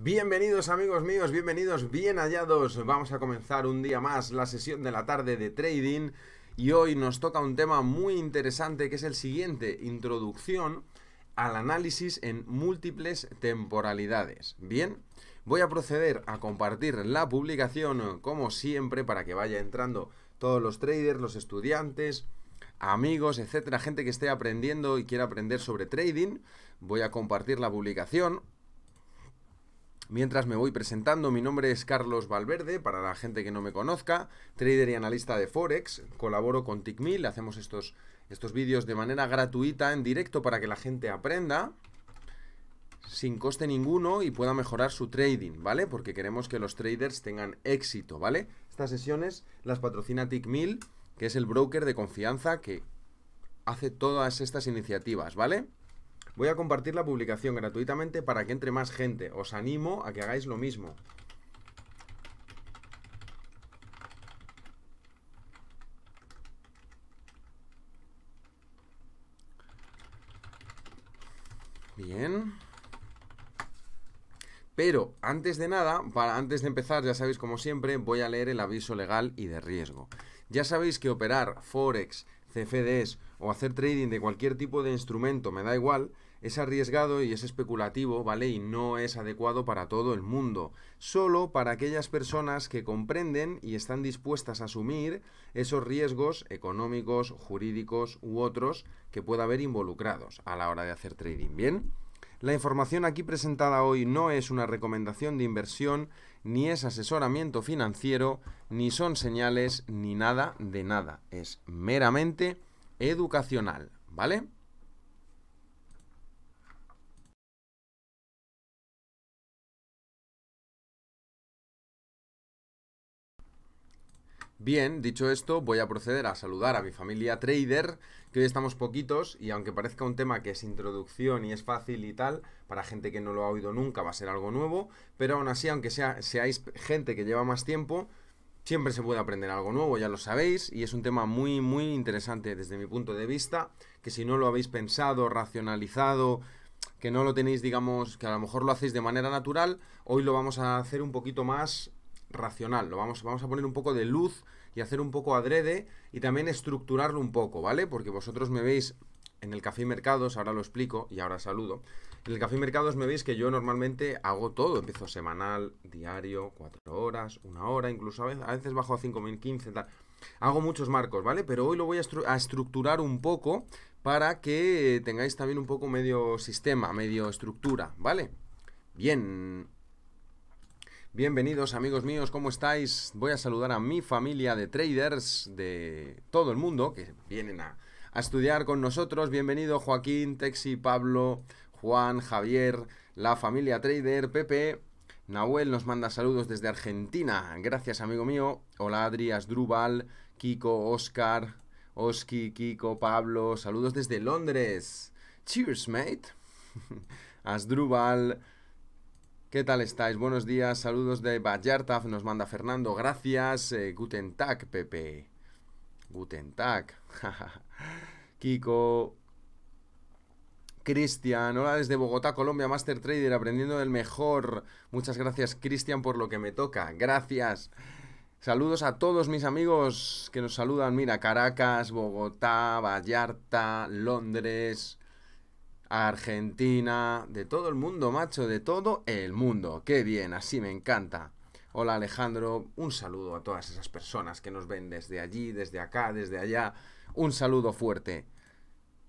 Bienvenidos amigos míos, bienvenidos, bien hallados. Vamos a comenzar un día más la sesión de la tarde de trading y hoy nos toca un tema muy interesante que es el siguiente, introducción al análisis en múltiples temporalidades. Bien, voy a proceder a compartir la publicación como siempre para que vaya entrando todos los traders, los estudiantes, amigos, etcétera, gente que esté aprendiendo y quiera aprender sobre trading. Voy a compartir la publicación Mientras me voy presentando, mi nombre es Carlos Valverde, para la gente que no me conozca, trader y analista de Forex, colaboro con Ticmill, hacemos estos, estos vídeos de manera gratuita, en directo, para que la gente aprenda sin coste ninguno y pueda mejorar su trading, ¿vale? Porque queremos que los traders tengan éxito, ¿vale? Estas sesiones las patrocina Ticmill, que es el broker de confianza que hace todas estas iniciativas, ¿vale? Voy a compartir la publicación gratuitamente para que entre más gente. Os animo a que hagáis lo mismo. Bien. Pero antes de nada, para antes de empezar, ya sabéis como siempre, voy a leer el aviso legal y de riesgo. Ya sabéis que operar forex, CFDs o hacer trading de cualquier tipo de instrumento, me da igual, es arriesgado y es especulativo, ¿vale? Y no es adecuado para todo el mundo, solo para aquellas personas que comprenden y están dispuestas a asumir esos riesgos económicos, jurídicos u otros que pueda haber involucrados a la hora de hacer trading, ¿bien? La información aquí presentada hoy no es una recomendación de inversión, ni es asesoramiento financiero, ni son señales, ni nada de nada. Es meramente educacional, ¿vale? Bien, dicho esto, voy a proceder a saludar a mi familia trader, que hoy estamos poquitos y aunque parezca un tema que es introducción y es fácil y tal, para gente que no lo ha oído nunca va a ser algo nuevo, pero aún así, aunque sea, seáis gente que lleva más tiempo, siempre se puede aprender algo nuevo, ya lo sabéis, y es un tema muy, muy interesante desde mi punto de vista, que si no lo habéis pensado, racionalizado, que no lo tenéis, digamos, que a lo mejor lo hacéis de manera natural, hoy lo vamos a hacer un poquito más racional. Lo vamos, vamos a poner un poco de luz y hacer un poco adrede y también estructurarlo un poco, ¿vale? Porque vosotros me veis en el Café Mercados, ahora lo explico y ahora saludo. En el Café Mercados me veis que yo normalmente hago todo. Empiezo semanal, diario, cuatro horas, una hora, incluso a veces, bajo a 5.015, tal. Hago muchos marcos, ¿vale? Pero hoy lo voy a, estructurar un poco para que tengáis también un poco medio sistema, medio estructura, ¿vale? Bien, Bienvenidos amigos míos, ¿cómo estáis? Voy a saludar a mi familia de traders de todo el mundo que vienen a, estudiar con nosotros. Bienvenido Joaquín, Texi, Pablo, Juan, Javier, la familia trader, Pepe. Nahuel nos manda saludos desde Argentina. Gracias amigo mío. Hola Adri, Asdrúbal, Kiko, Oscar, Oski, Kiko, Pablo. Saludos desde Londres. Cheers, mate. Asdrúbal. ¿Qué tal estáis? Buenos días, saludos de Vallarta, nos manda Fernando, gracias, eh, Guten Tag, Pepe. Guten Tag. Kiko. Cristian, hola desde Bogotá, Colombia, Master Trader, aprendiendo del mejor. Muchas gracias, Cristian, por lo que me toca. Gracias. Saludos a todos mis amigos que nos saludan. Mira, Caracas, Bogotá, Vallarta, Londres, Argentina, de todo el mundo, macho, de todo el mundo. Qué bien, así me encanta. Hola Alejandro, un saludo a todas esas personas que nos ven desde allí, desde acá, desde allá. Un saludo fuerte.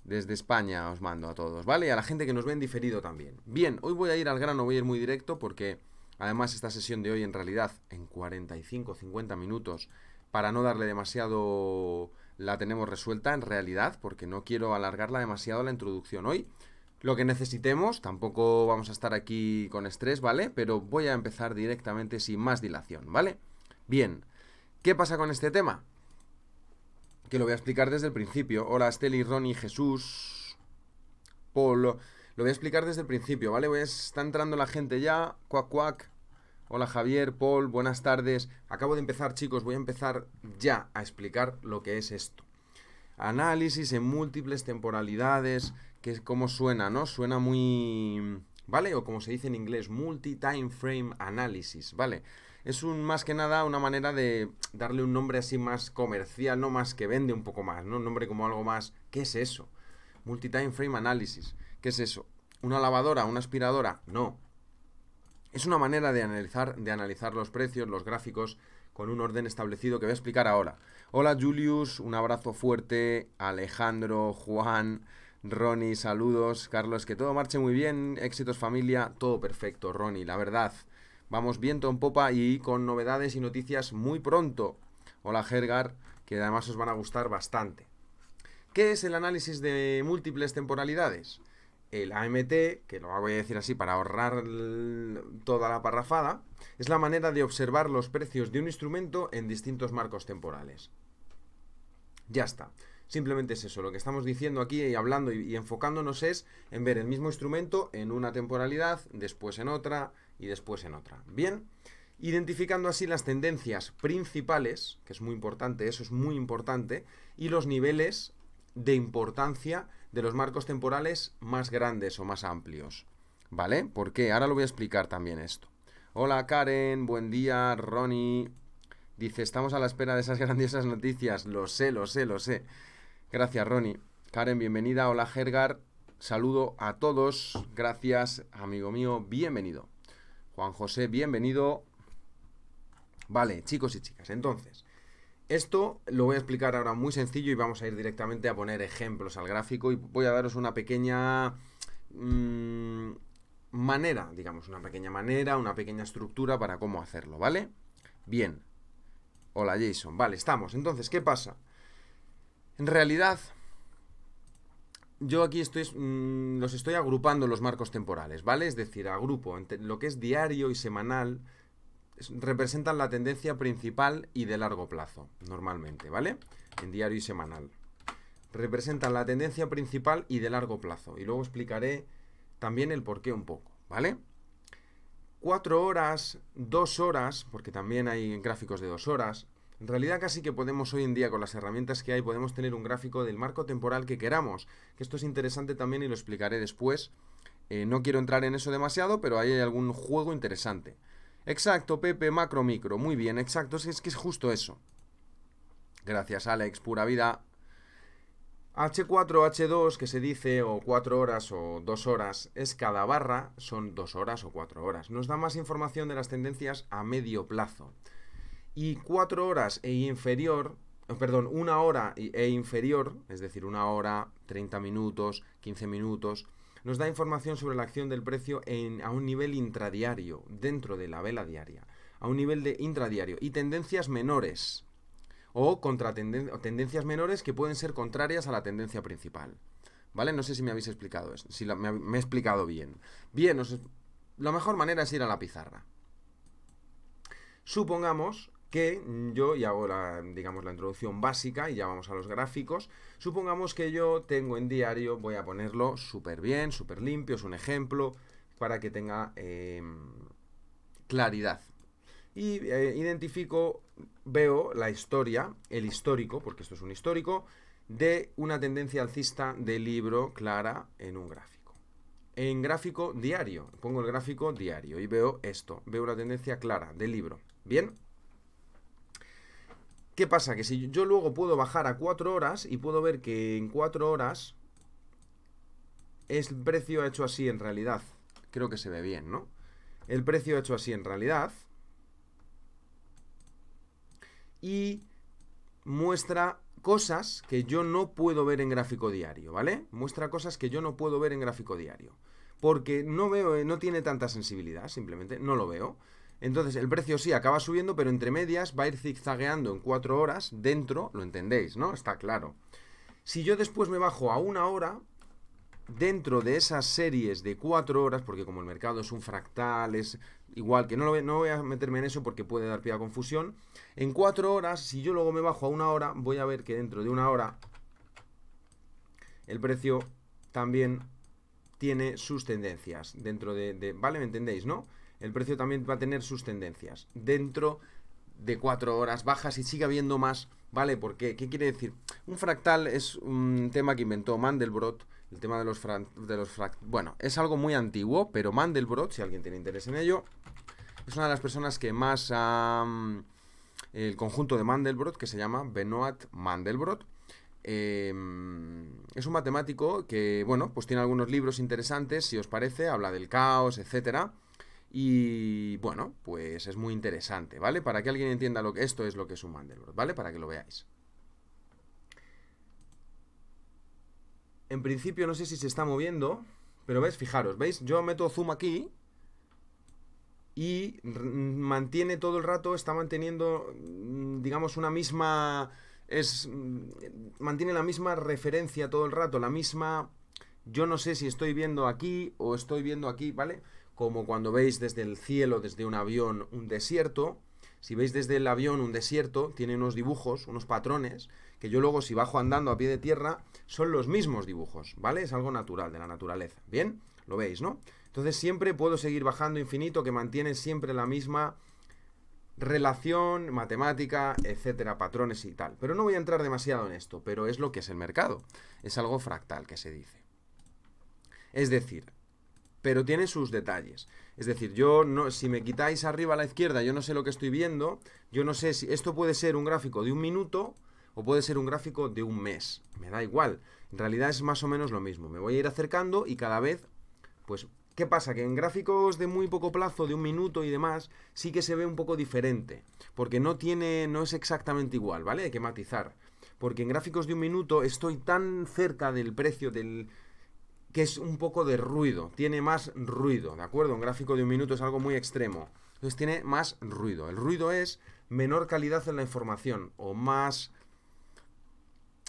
Desde España os mando a todos, ¿vale? Y a la gente que nos ve en diferido también. Bien, hoy voy a ir al grano, voy a ir muy directo porque además esta sesión de hoy en realidad en 45 50 minutos para no darle demasiado la tenemos resuelta en realidad porque no quiero alargarla demasiado la introducción hoy lo que necesitemos, tampoco vamos a estar aquí con estrés, ¿vale? Pero voy a empezar directamente sin más dilación, ¿vale? Bien, ¿qué pasa con este tema? Que lo voy a explicar desde el principio. Hola, Esteli, Ronnie, Jesús, Polo. Lo voy a explicar desde el principio, ¿vale? está entrando la gente ya, cuac, cuac. Hola Javier, Paul, buenas tardes. Acabo de empezar, chicos, voy a empezar ya a explicar lo que es esto. Análisis en múltiples temporalidades, que es como suena, ¿no? Suena muy... ¿Vale? O como se dice en inglés, multi-time frame analysis, ¿vale? Es un más que nada una manera de darle un nombre así más comercial, no más que vende un poco más, ¿no? Un nombre como algo más... ¿Qué es eso? Multi-time frame analysis. ¿Qué es eso? ¿Una lavadora? ¿Una aspiradora? No. Es una manera de analizar, de analizar los precios, los gráficos, con un orden establecido que voy a explicar ahora. Hola Julius, un abrazo fuerte, Alejandro, Juan, Ronnie, saludos. Carlos, que todo marche muy bien. Éxitos familia, todo perfecto, Ronnie, la verdad. Vamos viento en popa y con novedades y noticias muy pronto. Hola Gergar, que además os van a gustar bastante. ¿Qué es el análisis de múltiples temporalidades? El AMT, que lo voy a decir así para ahorrar toda la parrafada, es la manera de observar los precios de un instrumento en distintos marcos temporales. Ya está. Simplemente es eso, lo que estamos diciendo aquí y hablando y, enfocándonos es en ver el mismo instrumento en una temporalidad, después en otra y después en otra. Bien, identificando así las tendencias principales, que es muy importante, eso es muy importante, y los niveles de importancia de los marcos temporales más grandes o más amplios. ¿Vale? Porque ahora lo voy a explicar también esto. Hola Karen, buen día, Ronnie. Dice, estamos a la espera de esas grandiosas noticias. Lo sé, lo sé, lo sé. Gracias, Ronnie. Karen, bienvenida. Hola, Gergar. Saludo a todos. Gracias, amigo mío. Bienvenido. Juan José, bienvenido. Vale, chicos y chicas. Entonces, esto lo voy a explicar ahora muy sencillo y vamos a ir directamente a poner ejemplos al gráfico y voy a daros una pequeña mm, manera, digamos, una pequeña manera, una pequeña estructura para cómo hacerlo, ¿vale? Bien. Hola Jason, vale, estamos. Entonces, ¿qué pasa? En realidad, yo aquí mm, los estoy agrupando los marcos temporales, ¿vale? Es decir, agrupo lo que es diario y semanal representan la tendencia principal y de largo plazo, normalmente, ¿vale? En diario y semanal. Representan la tendencia principal y de largo plazo. Y luego explicaré también el porqué un poco, ¿vale? Cuatro horas, dos horas, porque también hay gráficos de dos horas, en realidad casi que podemos hoy en día con las herramientas que hay, podemos tener un gráfico del marco temporal que queramos, que esto es interesante también y lo explicaré después. Eh, no quiero entrar en eso demasiado, pero ahí hay algún juego interesante. Exacto, Pepe, macro, micro. Muy bien, exacto, es que es justo eso. Gracias, Alex, pura vida. H4, H2, que se dice, o 4 horas o 2 horas, es cada barra, son 2 horas o 4 horas. Nos da más información de las tendencias a medio plazo y cuatro horas e inferior, eh, perdón, una hora e inferior, es decir, una hora, 30 minutos, 15 minutos, nos da información sobre la acción del precio a un nivel intradiario, dentro de la vela diaria, a un nivel de intradiario y tendencias menores o contra tendencias menores que pueden ser contrarias a la tendencia principal. ¿Vale? No sé si me habéis explicado esto, si me, he explicado bien. Bien, os, la mejor manera es ir a la pizarra. Supongamos que mm, yo, y hago la, digamos, la introducción básica y ya vamos a los gráficos, supongamos que yo tengo en diario, voy a ponerlo súper bien, súper limpio, es un ejemplo, para que tenga em, claridad. Y eh, identifico, veo la historia, el histórico, porque esto es un histórico, de una tendencia alcista de libro clara en un gráfico. En gráfico diario, pongo el gráfico diario y veo esto, veo una tendencia clara de libro. Bien, ¿Qué pasa? Que si yo luego puedo bajar a 4 horas y puedo ver que en 4 horas el precio ha hecho así en realidad. Creo que se ve bien, ¿no? El precio ha hecho así en realidad. Y muestra cosas que yo no puedo ver en gráfico diario, ¿vale? Muestra cosas que yo no puedo ver en gráfico diario. Porque no veo, no tiene tanta sensibilidad, simplemente no lo veo. Entonces el precio sí acaba subiendo, pero entre medias va a ir zigzagueando en 4 horas dentro, lo entendéis, ¿no? Está claro. Si yo después me bajo a una hora, dentro de esas series de 4 horas, porque como el mercado es un fractal, es igual que no, lo, no voy a meterme en eso porque puede dar pie a confusión, en 4 horas, si yo luego me bajo a una hora, voy a ver que dentro de una hora el precio también tiene sus tendencias dentro de ¿vale? ¿Me entendéis, no? el precio también va a tener sus tendencias. Dentro de cuatro horas bajas y sigue habiendo más, ¿vale? Porque, ¿qué quiere decir? Un fractal es un tema que inventó Mandelbrot, el tema de los, de fractales, bueno, es algo muy antiguo, pero Mandelbrot, si alguien tiene interés en ello, es una de las personas que más... el conjunto de Mandelbrot, que se llama Benoit Mandelbrot, em, es un matemático que, bueno, pues tiene algunos libros interesantes, si os parece, habla del caos, etcétera. Y bueno, pues es muy interesante, ¿vale? Para que alguien entienda lo que esto es lo que es un Mandelbrot, ¿vale? Para que lo veáis. En principio no sé si se está moviendo, pero veis, fijaros, ¿veis? Yo meto zoom aquí y mantiene todo el rato, está manteniendo, mm, digamos, una misma... Es, mm, mantiene la misma referencia todo el rato, la misma... Yo no sé si estoy viendo aquí o estoy viendo aquí, ¿vale? vale como cuando veis desde el cielo, desde un avión, un desierto. Si veis desde el avión un desierto, tiene unos dibujos, unos patrones, que yo luego si bajo andando a pie de tierra, son los mismos dibujos, ¿vale? Es algo natural de la naturaleza. Bien, lo veis, ¿no? Entonces siempre puedo seguir bajando infinito, que mantiene siempre la misma relación, matemática, etcétera, patrones y tal. Pero no voy a entrar demasiado en esto, pero es lo que es el mercado. Es algo fractal que se dice. Es decir, pero tiene sus detalles. Es decir, yo no, si me quitáis arriba a la izquierda, yo no sé lo que estoy viendo, yo no sé si esto puede ser un gráfico de un minuto o puede ser un gráfico de un mes, me da igual. En realidad es más o menos lo mismo. Me voy a ir acercando y cada vez, pues, ¿qué pasa? Que en gráficos de muy poco plazo, de un minuto y demás, sí que se ve un poco diferente, porque no tiene, no es exactamente igual, ¿vale? Hay que matizar. Porque en gráficos de un minuto estoy tan cerca del precio del, que es un poco de ruido, tiene más ruido, ¿de acuerdo? Un gráfico de un minuto es algo muy extremo. Entonces tiene más ruido. El ruido es menor calidad en la información o más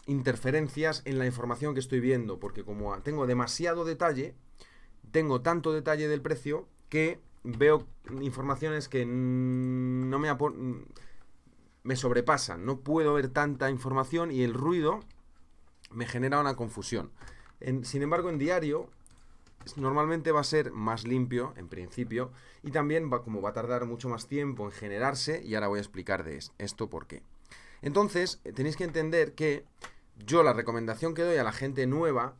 interferencias en la información que estoy viendo, porque como tengo demasiado detalle, tengo tanto detalle del precio que veo informaciones que no me me sobrepasan, no puedo ver tanta información y el ruido me genera una confusión sin embargo, en diario normalmente va a ser más limpio, en principio, y también va, como va a tardar mucho más tiempo en generarse, y ahora voy a explicar de esto por qué. Entonces, eh, tenéis que entender que yo la recomendación que doy a la gente nueva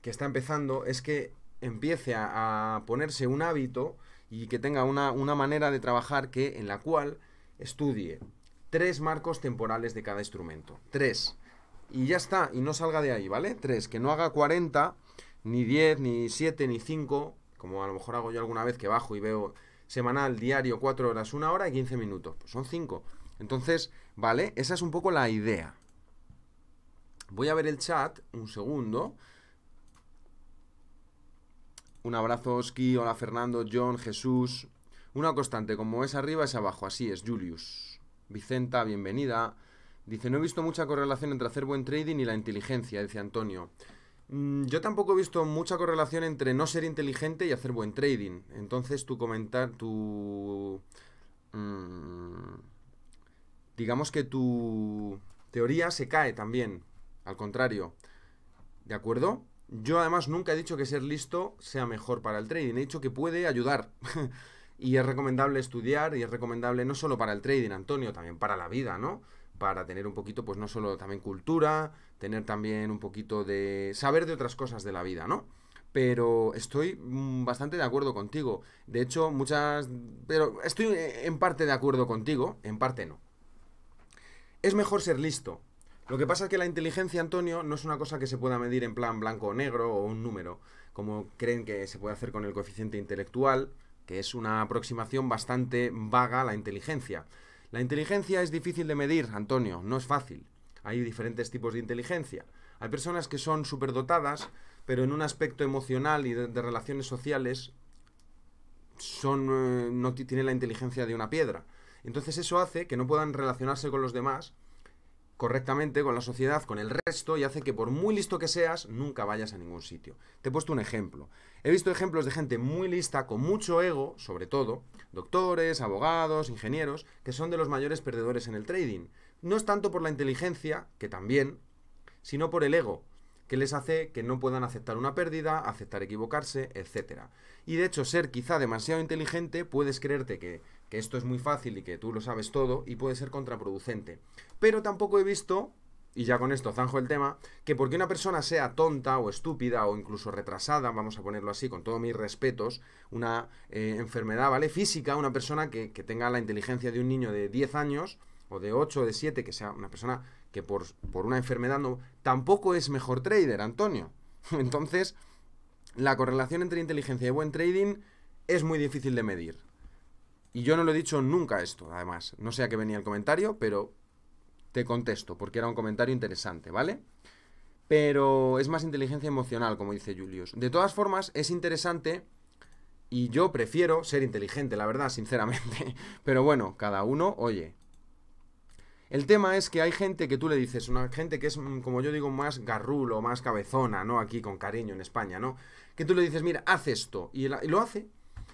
que está empezando es que empiece a, ponerse un hábito y que tenga una, una manera de trabajar que en la cual estudie tres marcos temporales de cada instrumento. Tres y ya está, y no salga de ahí, ¿vale? 3, que no haga 40, ni 10, ni 7, ni 5, como a lo mejor hago yo alguna vez que bajo y veo semanal, diario, 4 horas, 1 hora y 15 minutos, pues son 5. Entonces, ¿vale? Esa es un poco la idea. Voy a ver el chat, un segundo. Un abrazo, Oski, hola Fernando, John, Jesús. Una constante, como es arriba es abajo, así es, Julius. Vicenta, bienvenida. Dice, no he visto mucha correlación entre hacer buen trading y la inteligencia, dice Antonio. Mm, yo tampoco he visto mucha correlación entre no ser inteligente y hacer buen trading. Entonces tu comentario, tu... Mm, digamos que tu teoría se cae también. Al contrario. ¿De acuerdo? Yo además nunca he dicho que ser listo sea mejor para el trading, he dicho que puede ayudar. y es recomendable estudiar y es recomendable no solo para el trading, Antonio, también para la vida, ¿no? para tener un poquito, pues no solo también cultura, tener también un poquito de saber de otras cosas de la vida, ¿no? Pero estoy mm, bastante de acuerdo contigo. De hecho, muchas... Pero estoy eh, en parte de acuerdo contigo, en parte no. Es mejor ser listo. Lo que pasa es que la inteligencia, Antonio, no es una cosa que se pueda medir en plan blanco o negro o un número, como creen que se puede hacer con el coeficiente intelectual, que es una aproximación bastante vaga a la inteligencia. La inteligencia es difícil de medir, Antonio, no es fácil. Hay diferentes tipos de inteligencia. Hay personas que son superdotadas, pero en un aspecto emocional y de, relaciones sociales son, eh, no tienen la inteligencia de una piedra. Entonces eso hace que no puedan relacionarse con los demás correctamente con la sociedad, con el resto, y hace que por muy listo que seas, nunca vayas a ningún sitio. Te he puesto un ejemplo. He visto ejemplos de gente muy lista, con mucho ego, sobre todo, doctores, abogados, ingenieros, que son de los mayores perdedores en el trading. No es tanto por la inteligencia, que también, sino por el ego, que les hace que no puedan aceptar una pérdida, aceptar equivocarse, etc. Y de hecho, ser quizá demasiado inteligente, puedes creerte que que esto es muy fácil y que tú lo sabes todo y puede ser contraproducente. Pero tampoco he visto, y ya con esto zanjo el tema, que porque una persona sea tonta o estúpida o incluso retrasada, vamos a ponerlo así, con todos mis respetos, una eh, enfermedad, ¿vale? Física, una persona que, tenga la inteligencia de un niño de 10 años o de 8 o de 7, que sea una persona que por, por una enfermedad no, tampoco es mejor trader, Antonio. Entonces, la correlación entre inteligencia y buen trading es muy difícil de medir. Y yo no lo he dicho nunca esto, además. No sé a qué venía el comentario, pero te contesto, porque era un comentario interesante, ¿vale? Pero es más inteligencia emocional, como dice Julius. De todas formas, es interesante y yo prefiero ser inteligente, la verdad, sinceramente. Pero bueno, cada uno, oye. El tema es que hay gente que tú le dices, una gente que es, mm, como yo digo, más garrulo, más cabezona, ¿no? Aquí con cariño en España, ¿no? Que tú le dices, mira, haz esto. Y, lo hace.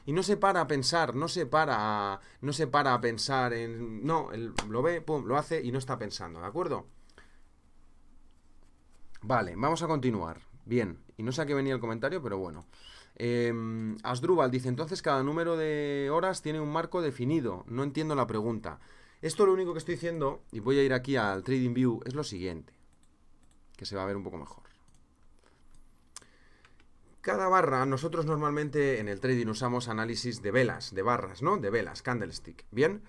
Y no se para a pensar, no se para a, no se para pensar en... No, él lo ve, pum, lo hace y no está pensando, ¿de acuerdo? Vale, vamos a continuar. Bien, y no sé a qué venía el comentario, pero bueno. Eh, dice, entonces cada número de horas tiene un marco definido. No entiendo la pregunta. Esto lo único que estoy diciendo, y voy a ir aquí al Trading View, es lo siguiente, que se va a ver un poco mejor. Cada barra, nosotros normalmente en el trading usamos análisis de velas, de barras, ¿no? De velas, candlestick, ¿bien?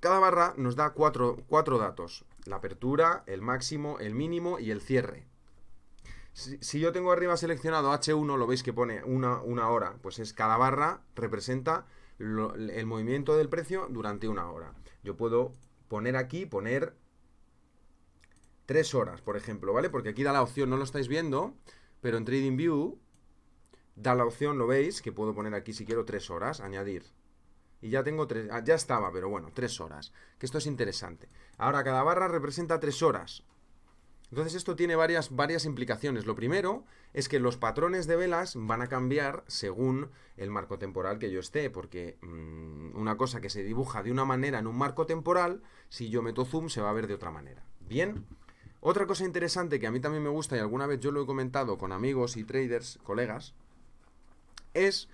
Cada barra nos da cuatro, datos, la apertura, el máximo, el mínimo y el cierre. Si, yo tengo arriba seleccionado H1, lo veis que pone una, una hora, pues es cada barra representa el movimiento del precio durante una hora. Yo puedo poner aquí, poner tres horas, por ejemplo, ¿vale? Porque aquí da la opción, no lo estáis viendo, pero en TradingView da la opción, lo veis, que puedo poner aquí si quiero tres horas, añadir. Y ya tengo tres, ah, ya estaba, pero bueno, tres horas. Que esto es interesante. Ahora, cada barra representa tres horas. Entonces esto tiene varias, varias implicaciones. Lo primero es que los patrones de velas van a cambiar según el marco temporal que yo esté, porque mm, una cosa que se dibuja de una manera en un marco temporal, si yo meto zoom se va a ver de otra manera. Bien. Otra cosa interesante que a mí también me gusta y alguna vez yo lo he comentado con amigos y traders, colegas, es,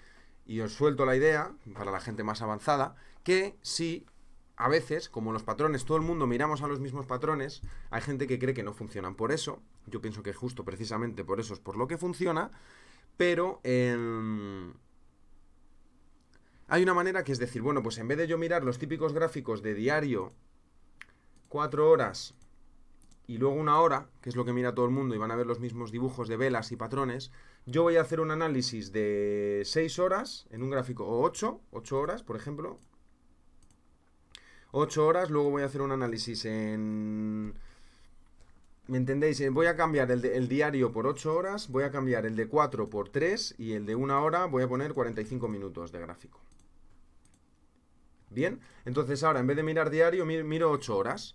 y os suelto la idea para la gente más avanzada, que si a veces, como los patrones, todo el mundo miramos a los mismos patrones, hay gente que cree que no funcionan por eso, yo pienso que justo precisamente por eso es por lo que funciona, pero em, hay una manera que es decir, bueno, pues en vez de yo mirar los típicos gráficos de diario, cuatro horas, y luego una hora, que es lo que mira todo el mundo y van a ver los mismos dibujos de velas y patrones, yo voy a hacer un análisis de 6 horas en un gráfico, o 8, 8 horas, por ejemplo. 8 horas, luego voy a hacer un análisis en... ¿Me entendéis? Eh, voy a cambiar el, diario por 8 horas, voy a cambiar el de 4 por 3 y el de una hora voy a poner 45 minutos de gráfico. Bien, entonces ahora en vez de mirar diario, miro 8 horas.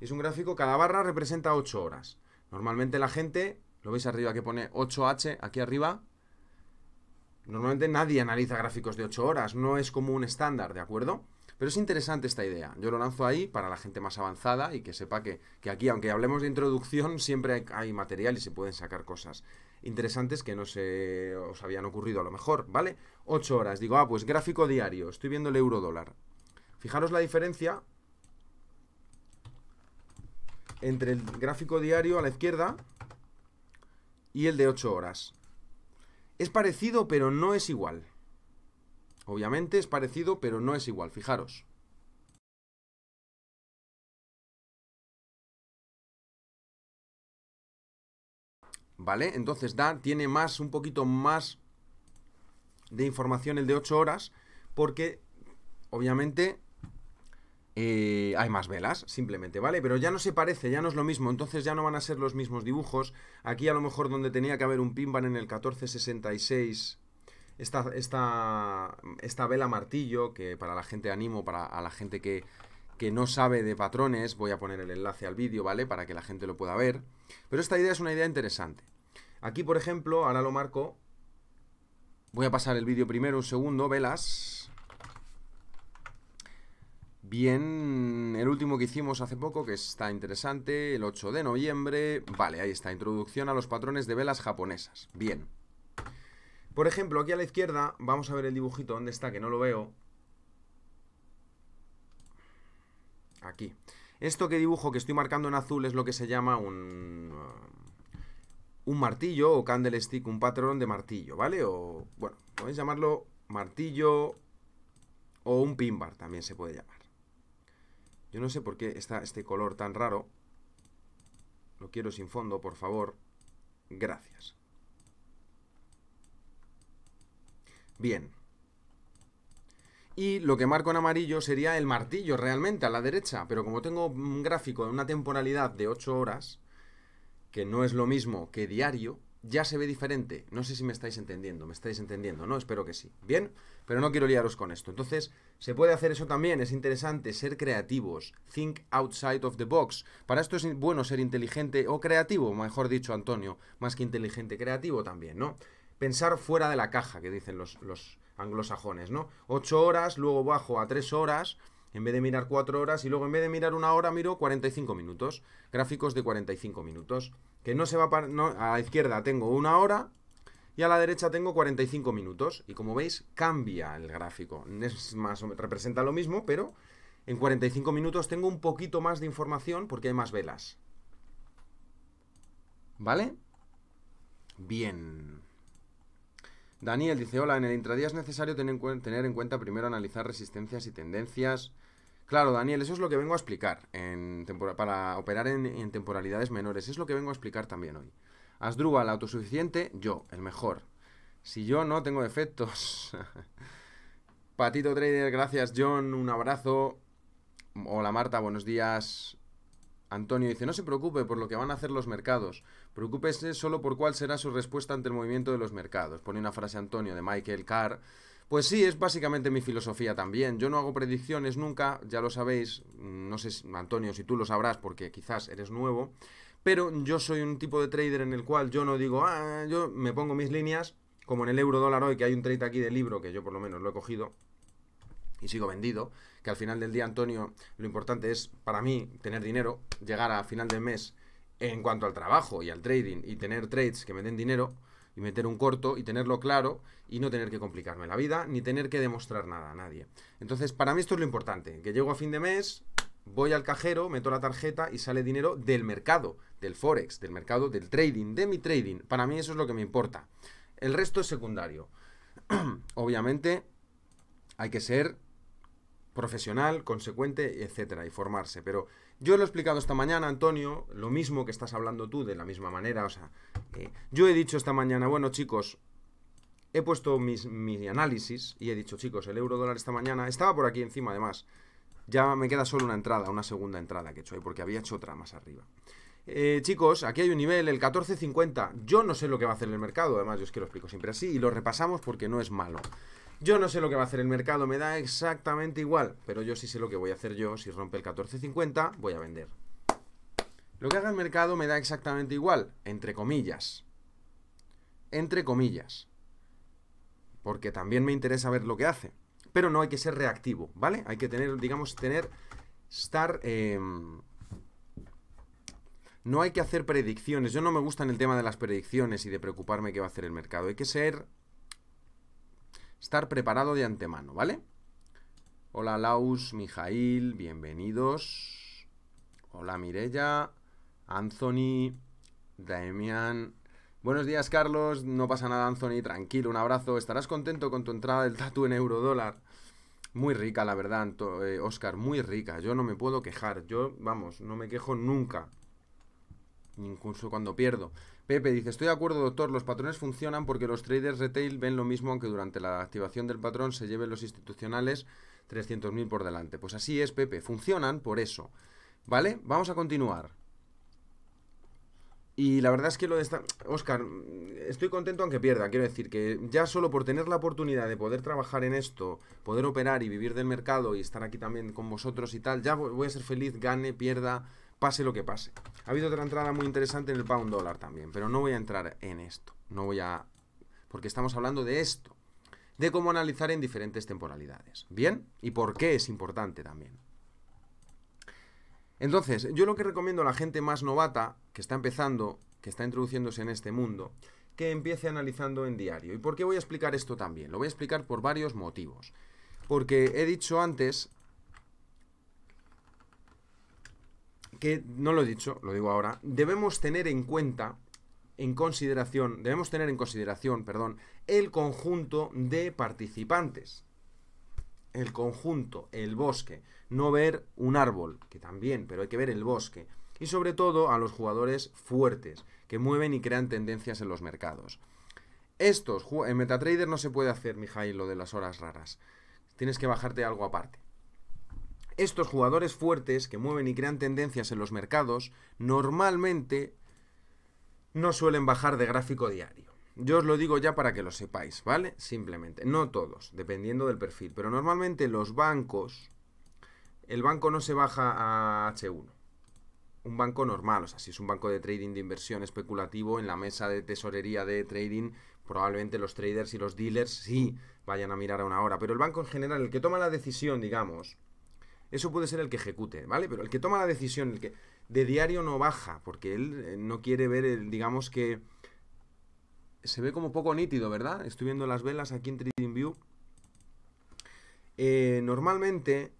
Es un gráfico, cada barra representa 8 horas. Normalmente la gente, lo veis arriba que pone 8H, aquí arriba. Normalmente nadie analiza gráficos de 8 horas, no es como un estándar, ¿de acuerdo? Pero es interesante esta idea. Yo lo lanzo ahí para la gente más avanzada y que sepa que, que aquí, aunque hablemos de introducción, siempre hay, hay, material y se pueden sacar cosas interesantes que no se os habían ocurrido a lo mejor, ¿vale? 8 horas. Digo, ah, pues gráfico diario. Estoy viendo el euro dólar. Fijaros la diferencia entre el gráfico diario a la izquierda y el de 8 horas. Es parecido, pero no es igual. Obviamente es parecido, pero no es igual, fijaros. ¿Vale? Entonces da, tiene más, un poquito más de información el de 8 horas, porque obviamente eh, hay más velas, simplemente, ¿vale? Pero ya no se parece, ya no es lo mismo, entonces ya no van a ser los mismos dibujos. Aquí a lo mejor donde tenía que haber un pin en el 1466, esta, esta, esta vela martillo, que para la gente animo, para a la gente que, que no sabe de patrones, voy a poner el enlace al vídeo, ¿vale? Para que la gente lo pueda ver. Pero esta idea es una idea interesante. Aquí, por ejemplo, ahora lo marco. Voy a pasar el vídeo primero, un segundo, velas Bien, el último que hicimos hace poco, que está interesante, el 8 de noviembre. Vale, ahí está, introducción a los patrones de velas japonesas. Bien. Por ejemplo, aquí a la izquierda, vamos a ver el dibujito, ¿dónde está? Que no lo veo. Aquí. Esto que dibujo, que estoy marcando en azul, es lo que se llama un... Um, un martillo o candlestick, un patrón de martillo, ¿vale? O, bueno, podéis llamarlo martillo o un pinbar, también se puede llamar no sé por qué está este color tan raro. Lo quiero sin fondo, por favor. Gracias. Bien. Y lo que marco en amarillo sería el martillo realmente a la derecha, pero como tengo un gráfico de una temporalidad de 8 horas, que no es lo mismo que diario, ya se ve diferente. No sé si me estáis entendiendo, me estáis entendiendo, ¿no? Espero que sí. Bien, pero no quiero liaros con esto. Entonces, se puede hacer eso también, es interesante ser creativos, think outside of the box. Para esto es bueno ser inteligente o creativo, mejor dicho, Antonio, más que inteligente, creativo también, ¿no? Pensar fuera de la caja, que dicen los, los anglosajones, ¿no? Ocho horas, luego bajo a tres horas en vez de mirar 4 horas y luego en vez de mirar una hora miro 45 minutos. Gráficos de 45 minutos. Que no se va a la izquierda tengo una hora y a la derecha tengo 45 minutos. Y como veis, cambia el gráfico. Es más, representa lo mismo, pero en 45 minutos tengo un poquito más de información porque hay más velas. ¿Vale? Bien. Daniel dice, hola, en el intradía es necesario tener en, cuenta, tener en cuenta primero analizar resistencias y tendencias. Claro, Daniel, eso es lo que vengo a explicar en para operar en, temporalidades menores. Es lo que vengo a explicar también hoy. Asdrúbal, autosuficiente, yo, el mejor. Si yo no tengo defectos. Patito Trader, gracias, John, un abrazo. Hola Marta, buenos días. Antonio dice, no se preocupe por lo que van a hacer los mercados, preocúpese solo por cuál será su respuesta ante el movimiento de los mercados. Pone una frase Antonio de Michael Carr. Pues sí, es básicamente mi filosofía también. Yo no hago predicciones nunca, ya lo sabéis, no sé, Antonio, si tú lo sabrás porque quizás eres nuevo, pero yo soy un tipo de trader en el cual yo no digo, ah, yo me pongo mis líneas, como en el euro dólar hoy, que hay un trade aquí de libro, que yo por lo menos lo he cogido, y sigo vendido al final del día, Antonio, lo importante es para mí tener dinero, llegar a final del mes en cuanto al trabajo y al trading y tener trades que me den dinero y meter un corto y tenerlo claro y no tener que complicarme la vida ni tener que demostrar nada a nadie. Entonces, para mí esto es lo importante, que llego a fin de mes, voy al cajero, meto la tarjeta y sale dinero del mercado, del forex, del mercado del trading, de mi trading. Para mí eso es lo que me importa. El resto es secundario. Obviamente hay que ser profesional, consecuente, etcétera, y formarse. Pero yo lo he explicado esta mañana, Antonio, lo mismo que estás hablando tú, de la misma manera. O sea, eh, yo he dicho esta mañana, bueno, chicos, he puesto mis, mi análisis y he dicho, chicos, el euro dólar esta mañana estaba por aquí encima, además. Ya me queda solo una entrada, una segunda entrada que he hecho ahí, porque había hecho otra más arriba. Eh, chicos, aquí hay un nivel, el 1450. Yo no sé lo que va a hacer el mercado, además, yo es que lo explico siempre así, y lo repasamos porque no es malo. Yo no sé lo que va a hacer el mercado, me da exactamente igual, pero yo sí sé lo que voy a hacer yo. Si rompe el 1450, voy a vender. Lo que haga el mercado me da exactamente igual, entre comillas. Entre comillas. Porque también me interesa ver lo que hace. Pero no hay que ser reactivo, ¿vale? Hay que tener, digamos, tener, estar... Em, no hay que hacer predicciones. Yo no me gusta en el tema de las predicciones y de preocuparme qué va a hacer el mercado. Hay que ser estar preparado de antemano, ¿vale? Hola Laus, Mijail, bienvenidos. Hola Mirella, Anthony, Damian. Buenos días Carlos, no pasa nada Anthony, tranquilo, un abrazo. Estarás contento con tu entrada del tatu en eurodólar. Muy rica, la verdad, Oscar, eh, muy rica. Yo no me puedo quejar. Yo, vamos, no me quejo nunca. Incluso cuando pierdo. Pepe dice, estoy de acuerdo doctor, los patrones funcionan porque los traders retail ven lo mismo aunque durante la activación del patrón se lleven los institucionales 300.000 por delante. Pues así es, Pepe, funcionan por eso. ¿Vale? Vamos a continuar. Y la verdad es que lo de esta... Oscar, estoy contento aunque pierda. Quiero decir que ya solo por tener la oportunidad de poder trabajar en esto, poder operar y vivir del mercado y estar aquí también con vosotros y tal, ya voy a ser feliz, gane, pierda, pase lo que pase. Ha habido otra entrada muy interesante en el pound dólar también, pero no voy a entrar en esto. No voy a... porque estamos hablando de esto, de cómo analizar en diferentes temporalidades. ¿Bien? Y por qué es importante también. Entonces, yo lo que recomiendo a la gente más novata, que está empezando, que está introduciéndose en este mundo, que empiece analizando en diario. ¿Y por qué voy a explicar esto también? Lo voy a explicar por varios motivos. Porque he dicho antes que no lo he dicho, lo digo ahora, debemos tener en cuenta, en consideración, debemos tener en consideración, perdón, el conjunto de participantes. El conjunto, el bosque. No ver un árbol, que también, pero hay que ver el bosque. Y sobre todo a los jugadores fuertes, que mueven y crean tendencias en los mercados. Estos, en MetaTrader no se puede hacer, Mijail, lo de las horas raras. Tienes que bajarte algo aparte. Estos jugadores fuertes que mueven y crean tendencias en los mercados normalmente no suelen bajar de gráfico diario. Yo os lo digo ya para que lo sepáis, ¿vale? Simplemente, no todos, dependiendo del perfil, pero normalmente los bancos, el banco no se baja a H1. Un banco normal, o sea, si es un banco de trading de inversión especulativo, en la mesa de tesorería de trading, probablemente los traders y los dealers sí vayan a mirar a una hora, pero el banco en general, el que toma la decisión, digamos, eso puede ser el que ejecute, ¿vale? Pero el que toma la decisión, el que de diario no baja, porque él eh, no quiere ver, el, digamos que... Se ve como poco nítido, ¿verdad? Estoy viendo las velas aquí en Trading View. Eh, normalmente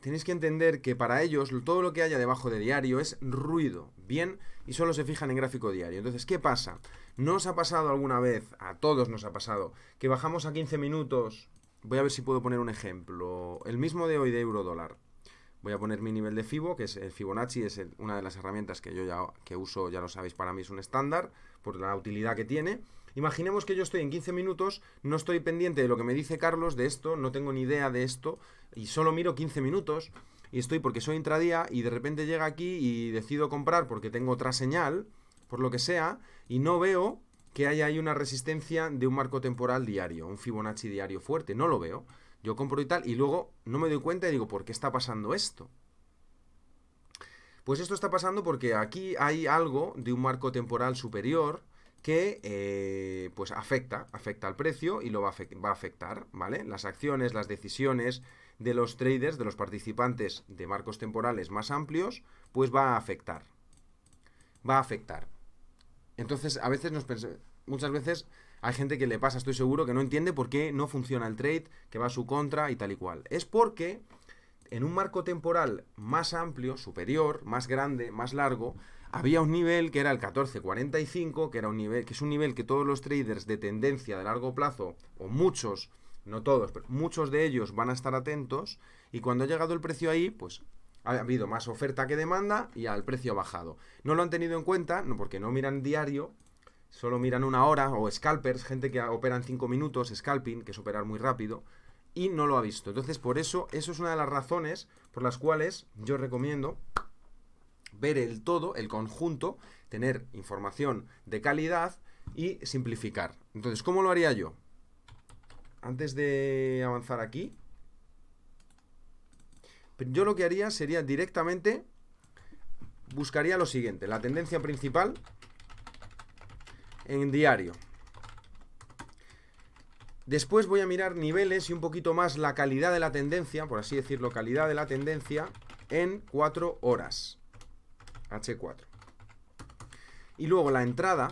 tenéis que entender que para ellos todo lo que haya debajo de diario es ruido, ¿bien? Y solo se fijan en gráfico diario. Entonces, ¿qué pasa? ¿No os ha pasado alguna vez, a todos nos ha pasado, que bajamos a 15 minutos Voy a ver si puedo poner un ejemplo. El mismo de hoy de euro dólar. Voy a poner mi nivel de FIBO, que es el eh, Fibonacci, es una de las herramientas que yo ya que uso, ya lo sabéis, para mí es un estándar, por la utilidad que tiene. Imaginemos que yo estoy en 15 minutos, no estoy pendiente de lo que me dice Carlos de esto, no tengo ni idea de esto, y solo miro 15 minutos, y estoy porque soy intradía, y de repente llega aquí y decido comprar porque tengo otra señal, por lo que sea, y no veo que haya ahí una resistencia de un marco temporal diario, un Fibonacci diario fuerte. No lo veo. Yo compro y tal, y luego no me doy cuenta y digo, ¿por qué está pasando esto? Pues esto está pasando porque aquí hay algo de un marco temporal superior que eh, pues afecta, afecta al precio y lo va a, afectar, ¿vale? Las acciones, las decisiones de los traders, de los participantes de marcos temporales más amplios, pues va a afectar. Va a afectar. Entonces, a veces nos pensamos, muchas veces hay gente que le pasa, estoy seguro, que no entiende por qué no funciona el trade, que va a su contra y tal y cual. Es porque en un marco temporal más amplio, superior, más grande, más largo, había un nivel que era el 1445, que era un nivel que es un nivel que todos los traders de tendencia de largo plazo o muchos, no todos, pero muchos de ellos van a estar atentos y cuando ha llegado el precio ahí, pues ha habido más oferta que demanda y al precio ha bajado. No lo han tenido en cuenta, no porque no miran diario, solo miran una hora, o scalpers, gente que opera en 5 minutos, scalping, que es operar muy rápido, y no lo ha visto. Entonces, por eso, eso es una de las razones por las cuales yo recomiendo ver el todo, el conjunto, tener información de calidad y simplificar. Entonces, ¿cómo lo haría yo? Antes de avanzar aquí, yo lo que haría sería directamente buscaría lo siguiente, la tendencia principal, en diario. Después voy a mirar niveles y un poquito más la calidad de la tendencia, por así decirlo, calidad de la tendencia en 4 horas. H4. Y luego la entrada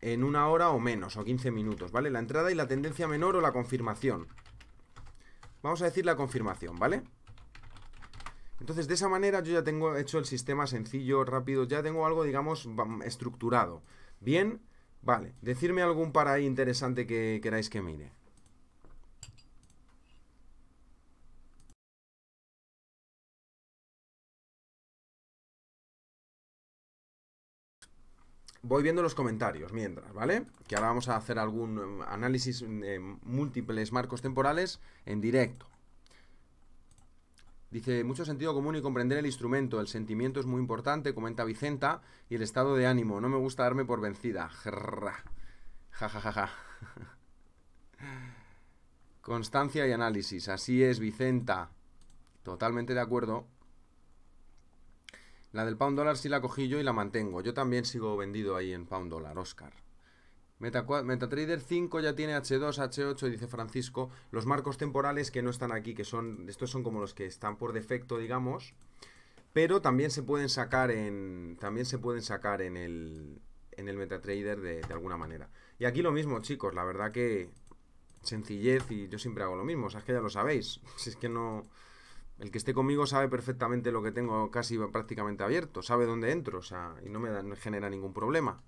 en una hora o menos, o 15 minutos, ¿vale? La entrada y la tendencia menor o la confirmación. Vamos a decir la confirmación, ¿vale? Entonces, de esa manera yo ya tengo hecho el sistema sencillo, rápido, ya tengo algo, digamos, estructurado. Bien, Vale, decirme algún para ahí interesante que queráis que mire. voy viendo los comentarios mientras, ¿vale? Que ahora vamos a hacer algún eh, análisis de eh, múltiples marcos temporales en directo. Dice, mucho sentido común y comprender el instrumento. El sentimiento es muy importante, comenta Vicenta, y el estado de ánimo. No me gusta darme por vencida. Ja, Constancia y análisis. Así es, Vicenta. Totalmente de acuerdo. La del pound dólar sí la cogí yo y la mantengo. Yo también sigo vendido ahí en pound dólar, Oscar. MetaTrader 5 ya tiene H2, H8, dice Francisco. Los marcos temporales que no están aquí, que son. Estos son como los que están por defecto, digamos. Pero también se pueden sacar en. También se pueden sacar en el. En el MetaTrader de, alguna manera. Y aquí lo mismo, chicos. La verdad que. Sencillez y yo siempre hago lo mismo. O sea, es que ya lo sabéis. Si es que no. El que esté conmigo sabe perfectamente lo que tengo casi prácticamente abierto. Sabe dónde entro. O sea, y no me da, genera ningún problema.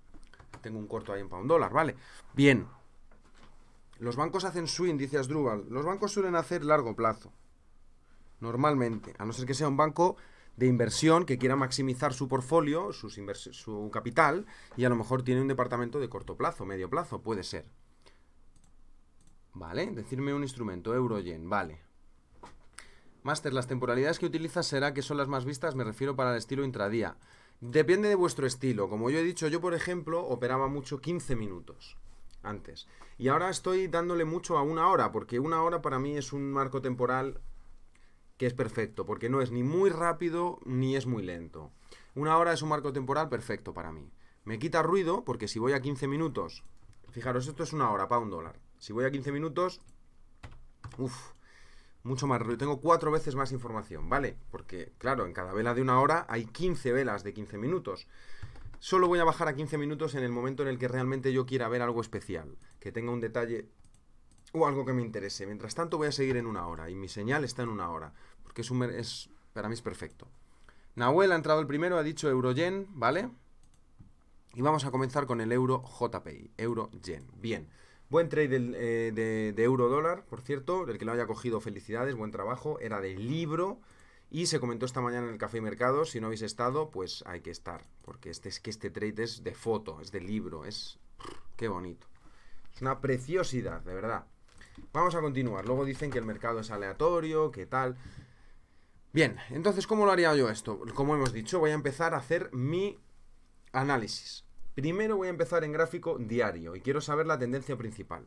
Tengo un corto ahí en un dólar, ¿vale? Bien. Los bancos hacen swing, dice Asdrúbal. Los bancos suelen hacer largo plazo. Normalmente. A no ser que sea un banco de inversión que quiera maximizar su portfolio, su capital, y a lo mejor tiene un departamento de corto plazo, medio plazo, puede ser. Vale, decirme un instrumento, euro yen, vale. Master, las temporalidades que utilizas será que son las más vistas, me refiero para el estilo intradía. Depende de vuestro estilo. Como yo he dicho, yo por ejemplo operaba mucho 15 minutos antes. Y ahora estoy dándole mucho a una hora, porque una hora para mí es un marco temporal que es perfecto, porque no es ni muy rápido ni es muy lento. Una hora es un marco temporal perfecto para mí. Me quita ruido, porque si voy a 15 minutos, fijaros, esto es una hora para un dólar. Si voy a 15 minutos, uff, mucho más rollo. Tengo cuatro veces más información, ¿vale? Porque, claro, en cada vela de una hora hay 15 velas de 15 minutos. Solo voy a bajar a 15 minutos en el momento en el que realmente yo quiera ver algo especial, que tenga un detalle o algo que me interese. Mientras tanto voy a seguir en una hora y mi señal está en una hora, porque es, es para mí es perfecto. Nahuel ha entrado el primero, ha dicho Euroyen, ¿vale? Y vamos a comenzar con el euro JPI, euro yen. Bien. Buen trade eh, de, euro dólar, por cierto, el que lo haya cogido, felicidades, buen trabajo, era de libro. Y se comentó esta mañana en el Café Mercado, si no habéis estado, pues hay que estar, porque este, es que este trade es de foto, es de libro, es... ¡Qué bonito! Es una preciosidad, de verdad. Vamos a continuar, luego dicen que el mercado es aleatorio, que tal... Bien, entonces, ¿cómo lo haría yo esto? Como hemos dicho, voy a empezar a hacer mi análisis. Primero voy a empezar en gráfico diario y quiero saber la tendencia principal.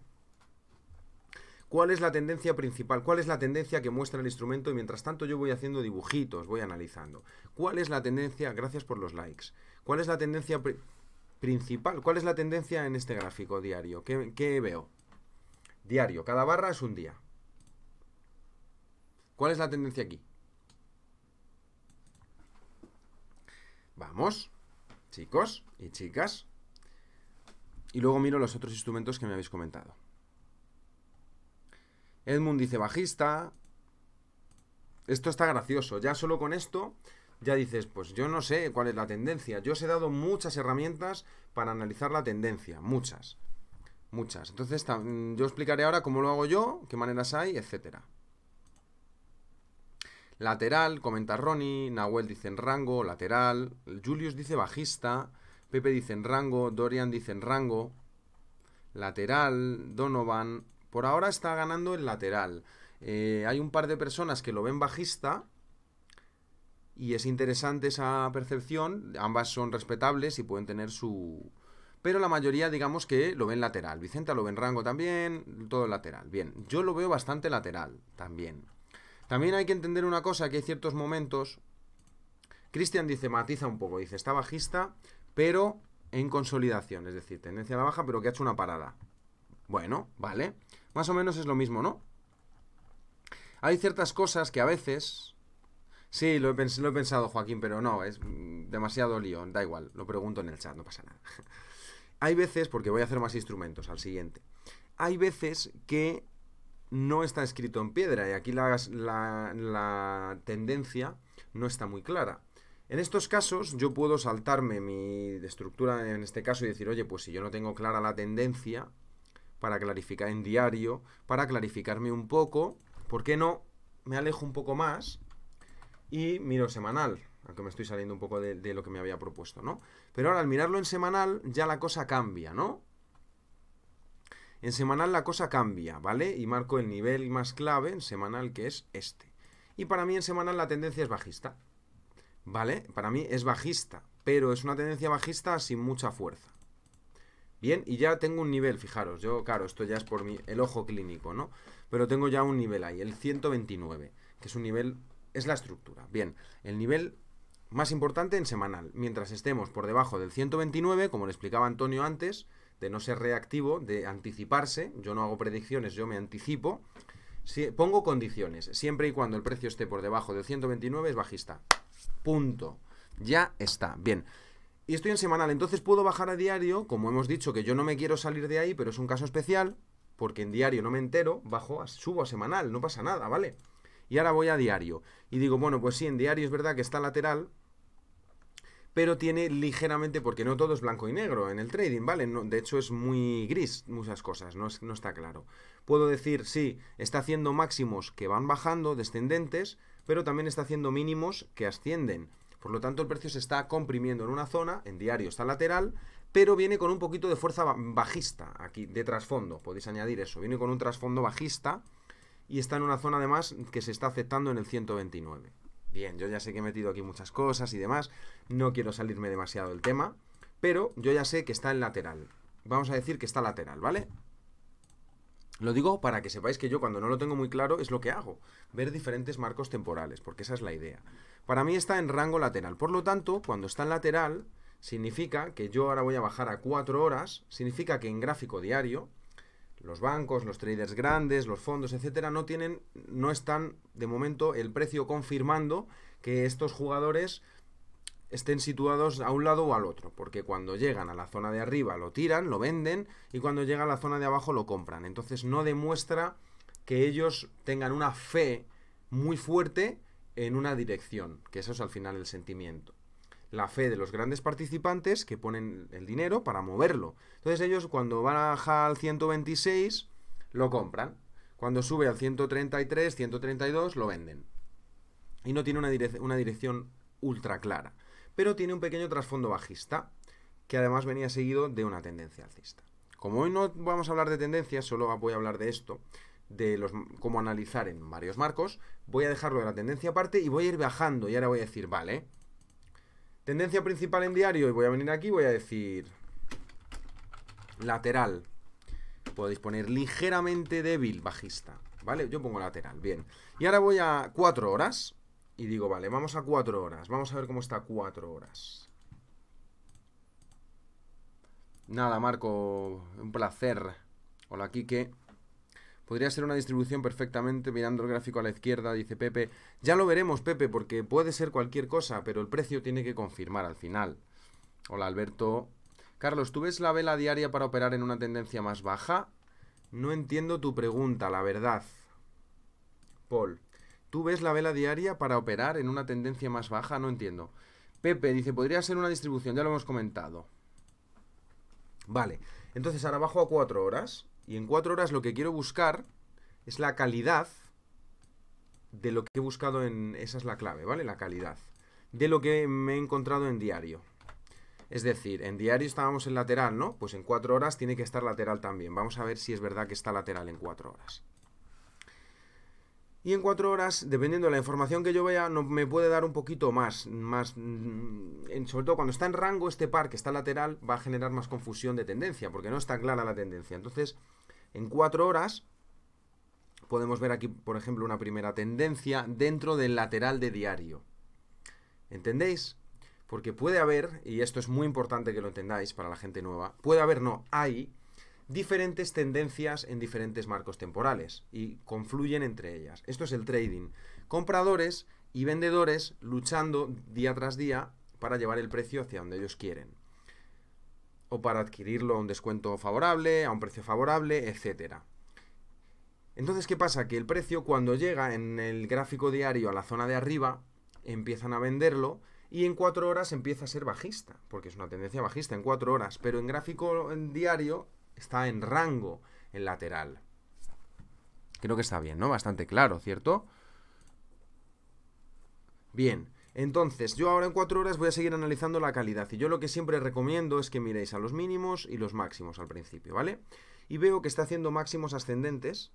¿Cuál es la tendencia principal? ¿Cuál es la tendencia que muestra el instrumento? Y mientras tanto yo voy haciendo dibujitos, voy analizando. ¿Cuál es la tendencia? Gracias por los likes. ¿Cuál es la tendencia principal? ¿Cuál es la tendencia en este gráfico diario? ¿Qué veo? Diario. Cada barra es un día. ¿Cuál es la tendencia aquí? Vamos chicos y chicas. Y luego miro los otros instrumentos que me habéis comentado. Edmund dice bajista. Esto está gracioso. Ya solo con esto ya dices, pues yo no sé cuál es la tendencia. Yo os he dado muchas herramientas para analizar la tendencia. Muchas. Muchas. Entonces yo explicaré ahora cómo lo hago yo, qué maneras hay, etcétera. Lateral, comenta Ronnie, Nahuel dice en rango, lateral, Julius dice bajista, Pepe dice en rango, Dorian dice en rango, lateral, Donovan. Por ahora está ganando el lateral. Eh, hay un par de personas que lo ven bajista y es interesante esa percepción. Ambas son respetables y pueden tener su... Pero la mayoría, digamos que lo ven lateral. Vicenta lo ven rango también, todo lateral. Bien, yo lo veo bastante lateral también. También hay que entender una cosa, que hay ciertos momentos... Cristian dice, matiza un poco, dice, está bajista, pero en consolidación, es decir, tendencia a la baja, pero que ha hecho una parada. Bueno, vale. Más o menos es lo mismo, ¿no? Hay ciertas cosas que a veces... Sí, lo he, lo he pensado, Joaquín, pero no, es demasiado lío. Da igual, lo pregunto en el chat, no pasa nada. Hay veces, porque voy a hacer más instrumentos al siguiente. Hay veces que no está escrito en piedra y aquí la, tendencia no está muy clara. En estos casos yo puedo saltarme mi estructura en este caso y decir, oye, pues si yo no tengo clara la tendencia, para clarificar en diario, para clarificarme un poco, ¿por qué no? Me alejo un poco más y miro semanal, aunque me estoy saliendo un poco de lo que me había propuesto, ¿no? Pero ahora al mirarlo en semanal ya la cosa cambia, ¿no? En semanal la cosa cambia, ¿vale? Y marco el nivel más clave en semanal que es este. Y para mí en semanal la tendencia es bajista, ¿vale? Para mí es bajista, pero es una tendencia bajista sin mucha fuerza. Bien, y ya tengo un nivel, fijaros, yo, claro, esto ya es por mi, el ojo clínico, ¿no? Pero tengo ya un nivel ahí, el 129, que es un nivel, es la estructura. Bien, el nivel más importante en semanal. Mientras estemos por debajo del 129, como le explicaba Antonio antes, de no ser reactivo, de anticiparse. Yo no hago predicciones, yo me anticipo. pongo condiciones. Siempre y cuando el precio esté por debajo del 129 es bajista. Punto. Ya está. Bien. Y estoy en semanal, entonces puedo bajar a diario, como hemos dicho que yo no me quiero salir de ahí, pero es un caso especial, porque en diario no me entero, bajo, subo a semanal, no pasa nada, ¿vale? Y ahora voy a diario. Y digo, bueno, pues sí, en diario es verdad que está lateral, pero tiene ligeramente, porque no todo es blanco y negro en el trading, ¿vale? de hecho es muy gris muchas cosas, no, no está claro. Puedo decir, sí, está haciendo máximos que van bajando, descendentes, pero también está haciendo mínimos que ascienden. Por lo tanto, el precio se está comprimiendo en una zona, en diario está lateral, pero viene con un poquito de fuerza bajista aquí, de trasfondo, podéis añadir eso, viene con un trasfondo bajista y está en una zona además que se está aceptando en el 129 bien, yo ya sé que he metido aquí muchas cosas y demás, no quiero salirme demasiado del tema, pero yo ya sé que está en lateral. Vamos a decir que está lateral, ¿vale? Lo digo para que sepáis que yo cuando no lo tengo muy claro es lo que hago, ver diferentes marcos temporales, porque esa es la idea. Para mí está en rango lateral, por lo tanto, cuando está en lateral, significa que yo ahora voy a bajar a 4 horas, significa que en gráfico diario, los bancos, los traders grandes, los fondos, etcétera, no tienen, no están de momento el precio confirmando que estos jugadores estén situados a un lado o al otro, porque cuando llegan a la zona de arriba lo tiran, lo venden y cuando llega a la zona de abajo lo compran. Entonces no demuestra que ellos tengan una fe muy fuerte en una dirección, que eso es al final el sentimiento la fe de los grandes participantes que ponen el dinero para moverlo. Entonces ellos cuando van al 126 lo compran. Cuando sube al 133, 132 lo venden. Y no tiene una, una dirección ultra clara. Pero tiene un pequeño trasfondo bajista que además venía seguido de una tendencia alcista. Como hoy no vamos a hablar de tendencias, solo voy a hablar de esto, de los, cómo analizar en varios marcos, voy a dejarlo de la tendencia aparte y voy a ir bajando y ahora voy a decir, vale, Tendencia principal en diario. Y voy a venir aquí voy a decir... Lateral. Podéis poner ligeramente débil, bajista. ¿Vale? Yo pongo lateral, bien. Y ahora voy a 4 horas. Y digo, vale, vamos a 4 horas. Vamos a ver cómo está 4 horas. Nada, Marco, un placer. Hola, Quique. Podría ser una distribución perfectamente, mirando el gráfico a la izquierda, dice Pepe. Ya lo veremos, Pepe, porque puede ser cualquier cosa, pero el precio tiene que confirmar al final. Hola, Alberto. Carlos, ¿tú ves la vela diaria para operar en una tendencia más baja? No entiendo tu pregunta, la verdad. Paul, ¿tú ves la vela diaria para operar en una tendencia más baja? No entiendo. Pepe dice, podría ser una distribución, ya lo hemos comentado. Vale, entonces ahora bajo a cuatro horas. Y en cuatro horas lo que quiero buscar es la calidad de lo que he buscado en... Esa es la clave, ¿vale? La calidad. De lo que me he encontrado en diario. Es decir, en diario estábamos en lateral, ¿no? Pues en cuatro horas tiene que estar lateral también. Vamos a ver si es verdad que está lateral en cuatro horas. Y en cuatro horas, dependiendo de la información que yo vea, no, me puede dar un poquito más. más mm, sobre todo cuando está en rango, este par que está lateral va a generar más confusión de tendencia, porque no está clara la tendencia. Entonces, en cuatro horas, podemos ver aquí, por ejemplo, una primera tendencia dentro del lateral de diario. ¿Entendéis? Porque puede haber, y esto es muy importante que lo entendáis para la gente nueva, puede haber, no, hay diferentes tendencias en diferentes marcos temporales y confluyen entre ellas. Esto es el trading. Compradores y vendedores luchando día tras día para llevar el precio hacia donde ellos quieren o para adquirirlo a un descuento favorable, a un precio favorable, etcétera Entonces, ¿qué pasa? Que el precio cuando llega en el gráfico diario a la zona de arriba, empiezan a venderlo y en cuatro horas empieza a ser bajista, porque es una tendencia bajista en cuatro horas, pero en gráfico en diario está en rango, en lateral. Creo que está bien, ¿no? Bastante claro, ¿cierto? Bien, entonces, yo ahora en 4 horas voy a seguir analizando la calidad y yo lo que siempre recomiendo es que miréis a los mínimos y los máximos al principio, ¿vale? Y veo que está haciendo máximos ascendentes,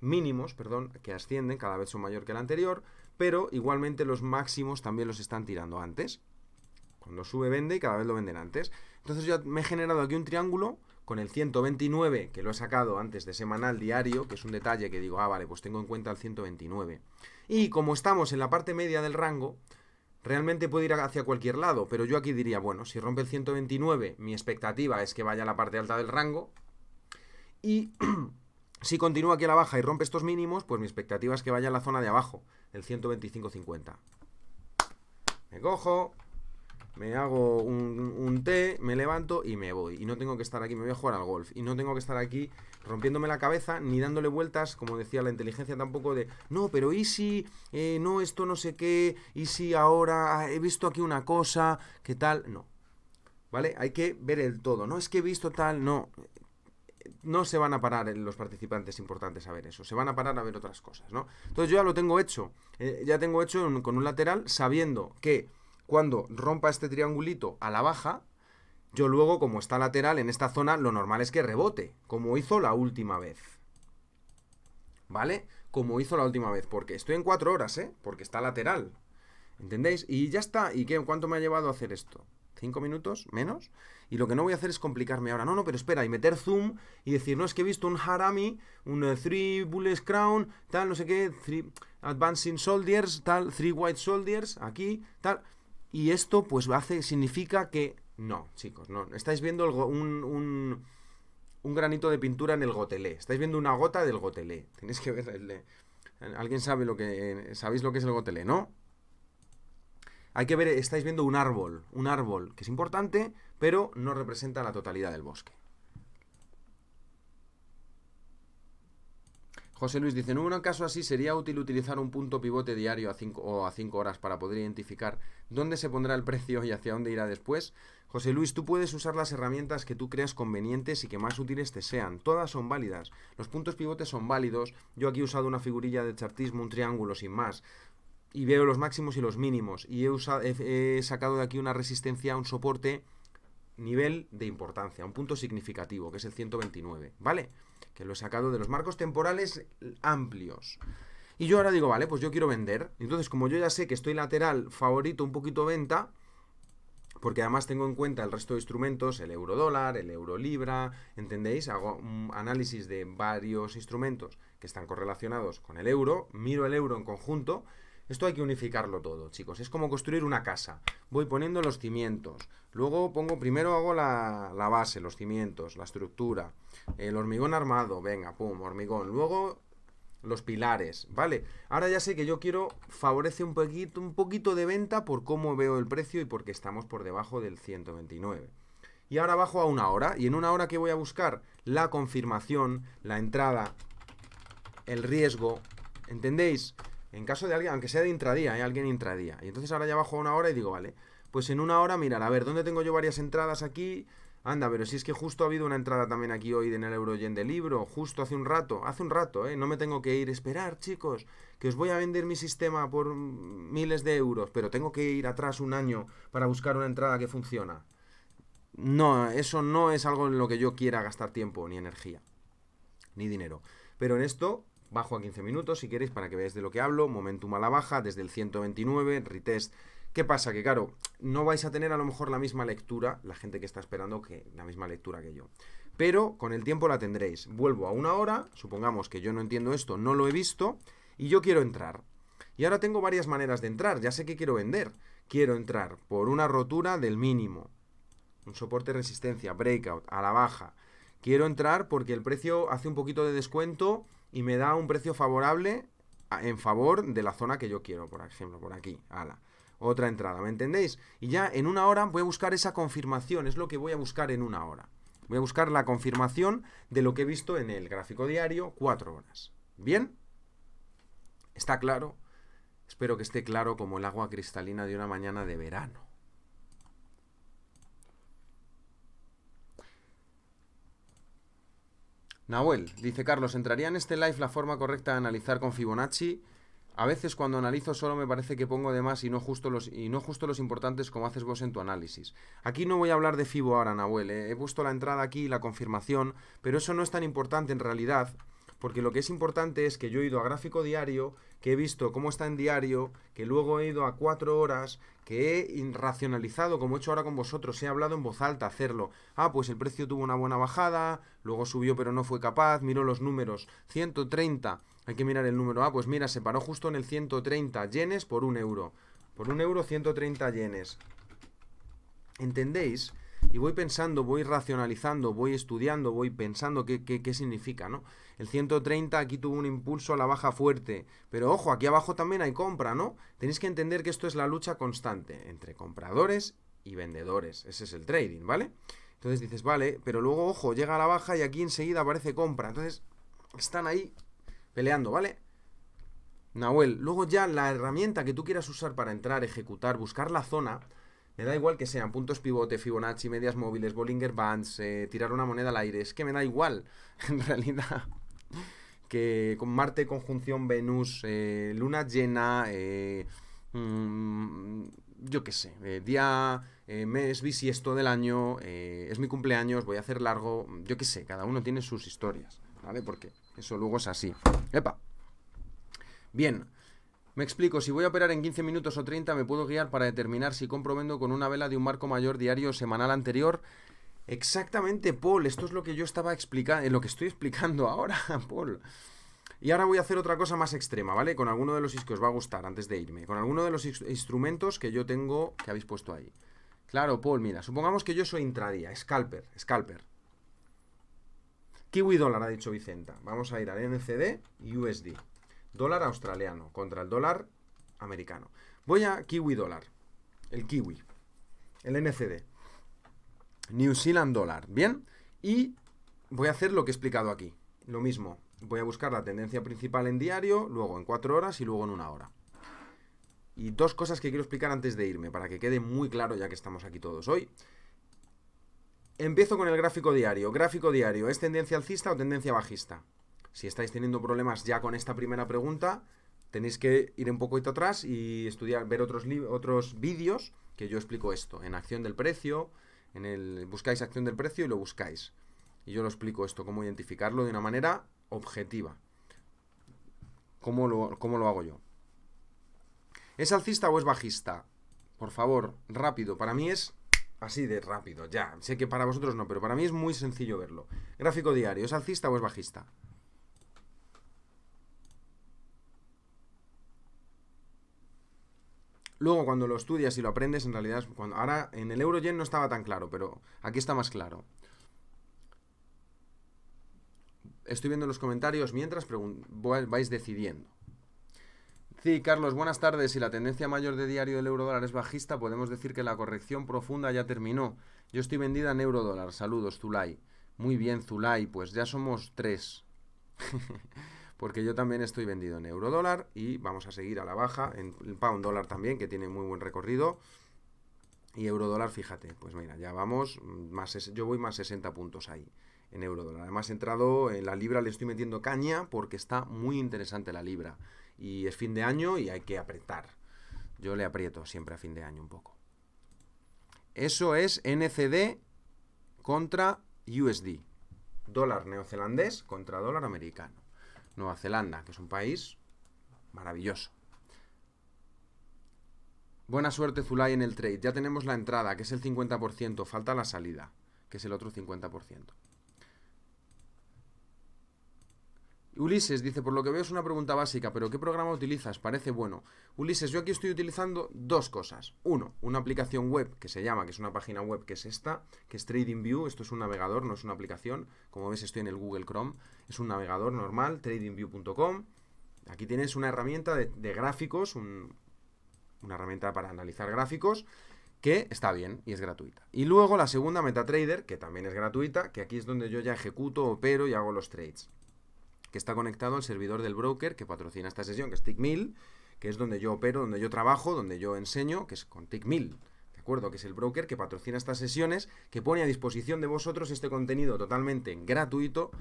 mínimos, perdón, que ascienden, cada vez son mayor que el anterior, pero igualmente los máximos también los están tirando antes. Cuando sube vende y cada vez lo venden antes. Entonces yo me he generado aquí un triángulo con el 129, que lo he sacado antes de semanal diario, que es un detalle que digo, ah, vale, pues tengo en cuenta el 129. Y como estamos en la parte media del rango, Realmente puede ir hacia cualquier lado, pero yo aquí diría, bueno, si rompe el 129, mi expectativa es que vaya a la parte alta del rango. Y si continúa aquí a la baja y rompe estos mínimos, pues mi expectativa es que vaya a la zona de abajo, el 125.50. Me cojo, me hago un, té, me levanto y me voy. Y no tengo que estar aquí, me voy a jugar al golf. Y no tengo que estar aquí rompiéndome la cabeza ni dándole vueltas, como decía la inteligencia tampoco, de no, pero ¿y si eh, no esto no sé qué? ¿Y si ahora ah, he visto aquí una cosa? ¿Qué tal? No. ¿Vale? Hay que ver el todo. No es que he visto tal, no. No se van a parar eh, los participantes importantes a ver eso, se van a parar a ver otras cosas, ¿no? Entonces yo ya lo tengo hecho, eh, ya tengo hecho con un lateral sabiendo que cuando rompa este triangulito a la baja, yo luego, como está lateral en esta zona, lo normal es que rebote, como hizo la última vez. ¿Vale? Como hizo la última vez, porque estoy en cuatro horas, ¿eh? Porque está lateral. ¿Entendéis? Y ya está. ¿Y qué? ¿Cuánto me ha llevado a hacer esto? ¿Cinco minutos? ¿Menos? Y lo que no voy a hacer es complicarme ahora. No, no, pero espera, y meter zoom y decir, no, es que he visto un Harami, un eh, Three Bullets Crown, tal, no sé qué, Three Advancing Soldiers, tal, Three White Soldiers, aquí, tal. Y esto pues hace, significa que... No, chicos, no. Estáis viendo un, granito de pintura en el gotelé. Estáis viendo una gota del gotelé. Tenéis que ver... Alguien sabe lo que... ¿Sabéis lo que es el gotelé, no? Hay que ver, estáis viendo un árbol, un árbol que es importante, pero no representa la totalidad del bosque. José Luis dice, en un caso así sería útil utilizar un punto pivote diario a cinco, o a 5 horas para poder identificar dónde se pondrá el precio y hacia dónde irá después. José Luis, tú puedes usar las herramientas que tú creas convenientes y que más útiles te sean. Todas son válidas. Los puntos pivotes son válidos. Yo aquí he usado una figurilla de chartismo, un triángulo sin más. Y veo los máximos y los mínimos. Y he, he, he sacado de aquí una resistencia, un soporte nivel de importancia, un punto significativo, que es el 129, ¿vale? Que lo he sacado de los marcos temporales amplios. Y yo ahora digo, vale, pues yo quiero vender. Entonces, como yo ya sé que estoy lateral favorito, un poquito venta, porque además tengo en cuenta el resto de instrumentos, el euro dólar, el euro libra, ¿entendéis? Hago un análisis de varios instrumentos que están correlacionados con el euro, miro el euro en conjunto esto hay que unificarlo todo, chicos. Es como construir una casa. Voy poniendo los cimientos. Luego pongo, primero hago la, base, los cimientos, la estructura. El hormigón armado, venga, pum, hormigón. Luego los pilares, ¿vale? Ahora ya sé que yo quiero, favorece un poquito, un poquito de venta por cómo veo el precio y porque estamos por debajo del 129. Y ahora bajo a una hora, y en una hora que voy a buscar la confirmación, la entrada, el riesgo, ¿entendéis? En caso de alguien, aunque sea de intradía, hay ¿eh? alguien intradía. Y entonces ahora ya bajo una hora y digo, vale, pues en una hora mirar, a ver, ¿dónde tengo yo varias entradas aquí? Anda, pero si es que justo ha habido una entrada también aquí hoy en el Euroyen de libro, justo hace un rato, hace un rato, ¿eh? No me tengo que ir, esperar, chicos, que os voy a vender mi sistema por miles de euros, pero tengo que ir atrás un año para buscar una entrada que funciona. No, eso no es algo en lo que yo quiera gastar tiempo, ni energía, ni dinero. Pero en esto bajo a 15 minutos si queréis para que veáis de lo que hablo, momentum a la baja desde el 129, retest. ¿Qué pasa? Que claro, no vais a tener a lo mejor la misma lectura, la gente que está esperando que la misma lectura que yo. Pero con el tiempo la tendréis. Vuelvo a una hora, supongamos que yo no entiendo esto, no lo he visto, y yo quiero entrar. Y ahora tengo varias maneras de entrar, ya sé que quiero vender. Quiero entrar por una rotura del mínimo, un soporte resistencia, breakout, a la baja. Quiero entrar porque el precio hace un poquito de descuento y me da un precio favorable en favor de la zona que yo quiero, por ejemplo, por aquí, ala. Otra entrada, ¿me entendéis? Y ya en una hora voy a buscar esa confirmación, es lo que voy a buscar en una hora. Voy a buscar la confirmación de lo que he visto en el gráfico diario, cuatro horas. ¿Bien? ¿Está claro? Espero que esté claro como el agua cristalina de una mañana de verano. Nahuel, dice Carlos, ¿entraría en este live la forma correcta de analizar con Fibonacci? A veces cuando analizo solo me parece que pongo de más y no justo los, y no justo los importantes como haces vos en tu análisis. Aquí no voy a hablar de Fibo ahora, Nahuel. Eh. He puesto la entrada aquí y la confirmación, pero eso no es tan importante en realidad porque lo que es importante es que yo he ido a gráfico diario, que he visto cómo está en diario, que luego he ido a cuatro horas, que he racionalizado, como he hecho ahora con vosotros, he hablado en voz alta, hacerlo. Ah, pues el precio tuvo una buena bajada, luego subió pero no fue capaz, miró los números, 130, hay que mirar el número. Ah, pues mira, se paró justo en el 130 yenes por un euro. Por un euro, 130 yenes. ¿Entendéis? y voy pensando, voy racionalizando, voy estudiando, voy pensando qué, qué, significa, ¿no? El 130 aquí tuvo un impulso a la baja fuerte, pero ojo, aquí abajo también hay compra, ¿no? Tenéis que entender que esto es la lucha constante entre compradores y vendedores, ese es el trading, ¿vale? Entonces dices, vale, pero luego, ojo, llega a la baja y aquí enseguida aparece compra, entonces están ahí peleando, ¿vale? Nahuel, luego ya la herramienta que tú quieras usar para entrar, ejecutar, buscar la zona, me da igual que sean puntos pivote, Fibonacci, medias móviles, Bollinger Bands, eh, tirar una moneda al aire. Es que me da igual, en realidad, que con Marte, conjunción Venus, eh, luna llena, eh, mm, yo qué sé, día, mes, esto del año, es mi cumpleaños, voy a hacer largo, yo qué sé, cada uno tiene sus historias, ¿vale? Porque eso luego es así. ¡Epa! Bien, me explico, si voy a operar en 15 minutos o 30 me puedo guiar para determinar si compro con una vela de un marco mayor diario o semanal anterior. Exactamente, Paul, esto es lo que yo estaba explicando, eh, lo que estoy explicando ahora, Paul. Y ahora voy a hacer otra cosa más extrema, ¿vale? Con alguno de los que os va a gustar antes de irme. Con alguno de los instrumentos que yo tengo, que habéis puesto ahí. Claro, Paul, mira, supongamos que yo soy intradía, scalper, scalper. Kiwi dólar, ha dicho Vicenta. Vamos a ir al NCD y USD dólar australiano contra el dólar americano. Voy a Kiwi dólar, el Kiwi, el NCD, New Zealand dólar, ¿bien? Y voy a hacer lo que he explicado aquí, lo mismo. Voy a buscar la tendencia principal en diario, luego en cuatro horas y luego en una hora. Y dos cosas que quiero explicar antes de irme, para que quede muy claro ya que estamos aquí todos hoy. Empiezo con el gráfico diario. Gráfico diario, ¿es tendencia alcista o tendencia bajista? Si estáis teniendo problemas ya con esta primera pregunta, tenéis que ir un poquito atrás y estudiar, ver otros, otros vídeos que yo explico esto. En acción del precio, en el buscáis acción del precio y lo buscáis. Y yo lo explico esto, cómo identificarlo de una manera objetiva. ¿Cómo lo, cómo lo hago yo? ¿Es alcista o es bajista? Por favor, rápido. Para mí es así de rápido, ya. Sé que para vosotros no, pero para mí es muy sencillo verlo. Gráfico diario, ¿es alcista o es bajista? Luego, cuando lo estudias y lo aprendes, en realidad, cuando, ahora en el Eurogen no estaba tan claro, pero aquí está más claro. Estoy viendo los comentarios mientras vais decidiendo. Sí, Carlos, buenas tardes. Si la tendencia mayor de diario del dólar es bajista, podemos decir que la corrección profunda ya terminó. Yo estoy vendida en eurodólar. Saludos, Zulay. Muy bien, Zulay. Pues ya somos tres. porque yo también estoy vendido en euro dólar y vamos a seguir a la baja, en pound dólar también, que tiene muy buen recorrido. Y euro dólar, fíjate, pues mira, ya vamos, mm, más yo voy más 60 puntos ahí en euro Además he entrado en la libra, le estoy metiendo caña porque está muy interesante la libra. Y es fin de año y hay que apretar. Yo le aprieto siempre a fin de año un poco. Eso es NCD contra USD. Dólar neozelandés contra dólar americano. Nueva Zelanda, que es un país maravilloso. Buena suerte Zulay en el trade. Ya tenemos la entrada, que es el 50%. Falta la salida, que es el otro 50%. Ulises dice, por lo que veo es una pregunta básica, pero ¿qué programa utilizas? Parece bueno. Ulises, yo aquí estoy utilizando dos cosas. Uno, una aplicación web que se llama, que es una página web que es esta, que es TradingView. Esto es un navegador, no es una aplicación. Como ves, estoy en el Google Chrome. Es un navegador normal, tradingview.com. Aquí tienes una herramienta de, gráficos, una herramienta para analizar gráficos que está bien y es gratuita. Y luego la segunda MetaTrader, que también es gratuita, que aquí es donde yo ya ejecuto, opero y hago los trades que está conectado al servidor del broker que patrocina esta sesión, que es Tickmill, que es donde yo opero, donde yo trabajo, donde yo enseño, que es con Tickmill, ¿De acuerdo? Que es el broker que patrocina estas sesiones, que pone a disposición de vosotros este contenido totalmente gratuito,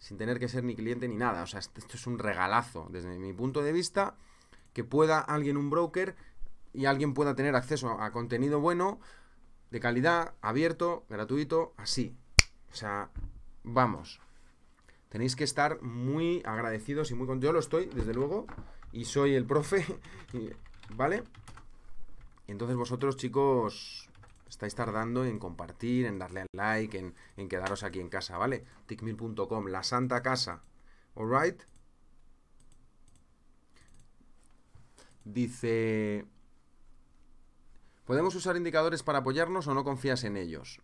sin tener que ser ni cliente ni nada. O sea, esto es un regalazo desde mi punto de vista, que pueda alguien, un broker, y alguien pueda tener acceso a contenido bueno, de calidad, abierto, gratuito, así. O sea, vamos, Tenéis que estar muy agradecidos y muy contentos. Yo lo estoy, desde luego, y soy el profe, ¿vale? entonces vosotros, chicos, estáis tardando en compartir, en darle al like, en, quedaros aquí en casa, ¿vale? Tickmill.com, la santa casa, ¿alright? Dice... ¿Podemos usar indicadores para apoyarnos o no confías en ellos?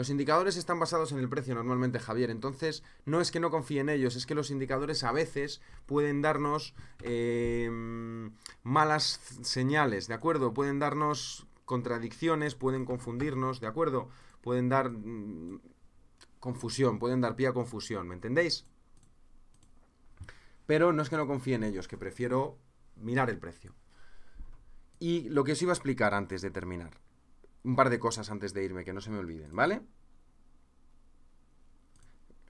Los indicadores están basados en el precio normalmente, Javier, entonces no es que no confíe en ellos, es que los indicadores a veces pueden darnos em, malas señales, ¿de acuerdo? Pueden darnos contradicciones, pueden confundirnos, ¿de acuerdo? Pueden dar mm, confusión, pueden dar pie a confusión, ¿me entendéis? Pero no es que no confíe en ellos, que prefiero mirar el precio. Y lo que os iba a explicar antes de terminar un par de cosas antes de irme, que no se me olviden, ¿vale?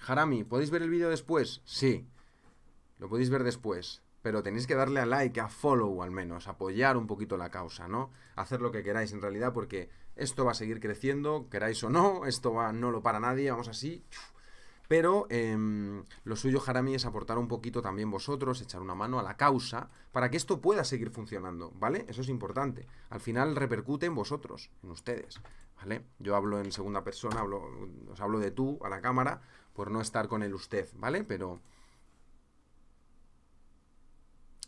Harami, ¿podéis ver el vídeo después? Sí, lo podéis ver después. Pero tenéis que darle a like, a follow al menos, apoyar un poquito la causa, ¿no? Hacer lo que queráis en realidad, porque esto va a seguir creciendo, queráis o no, esto va, no lo para nadie, vamos así. Pero em, lo suyo, Jarami, es aportar un poquito también vosotros, echar una mano a la causa, para que esto pueda seguir funcionando, ¿vale? Eso es importante. Al final repercute en vosotros, en ustedes, ¿vale? Yo hablo en segunda persona, hablo, os hablo de tú a la cámara, por no estar con el usted, ¿vale? Pero...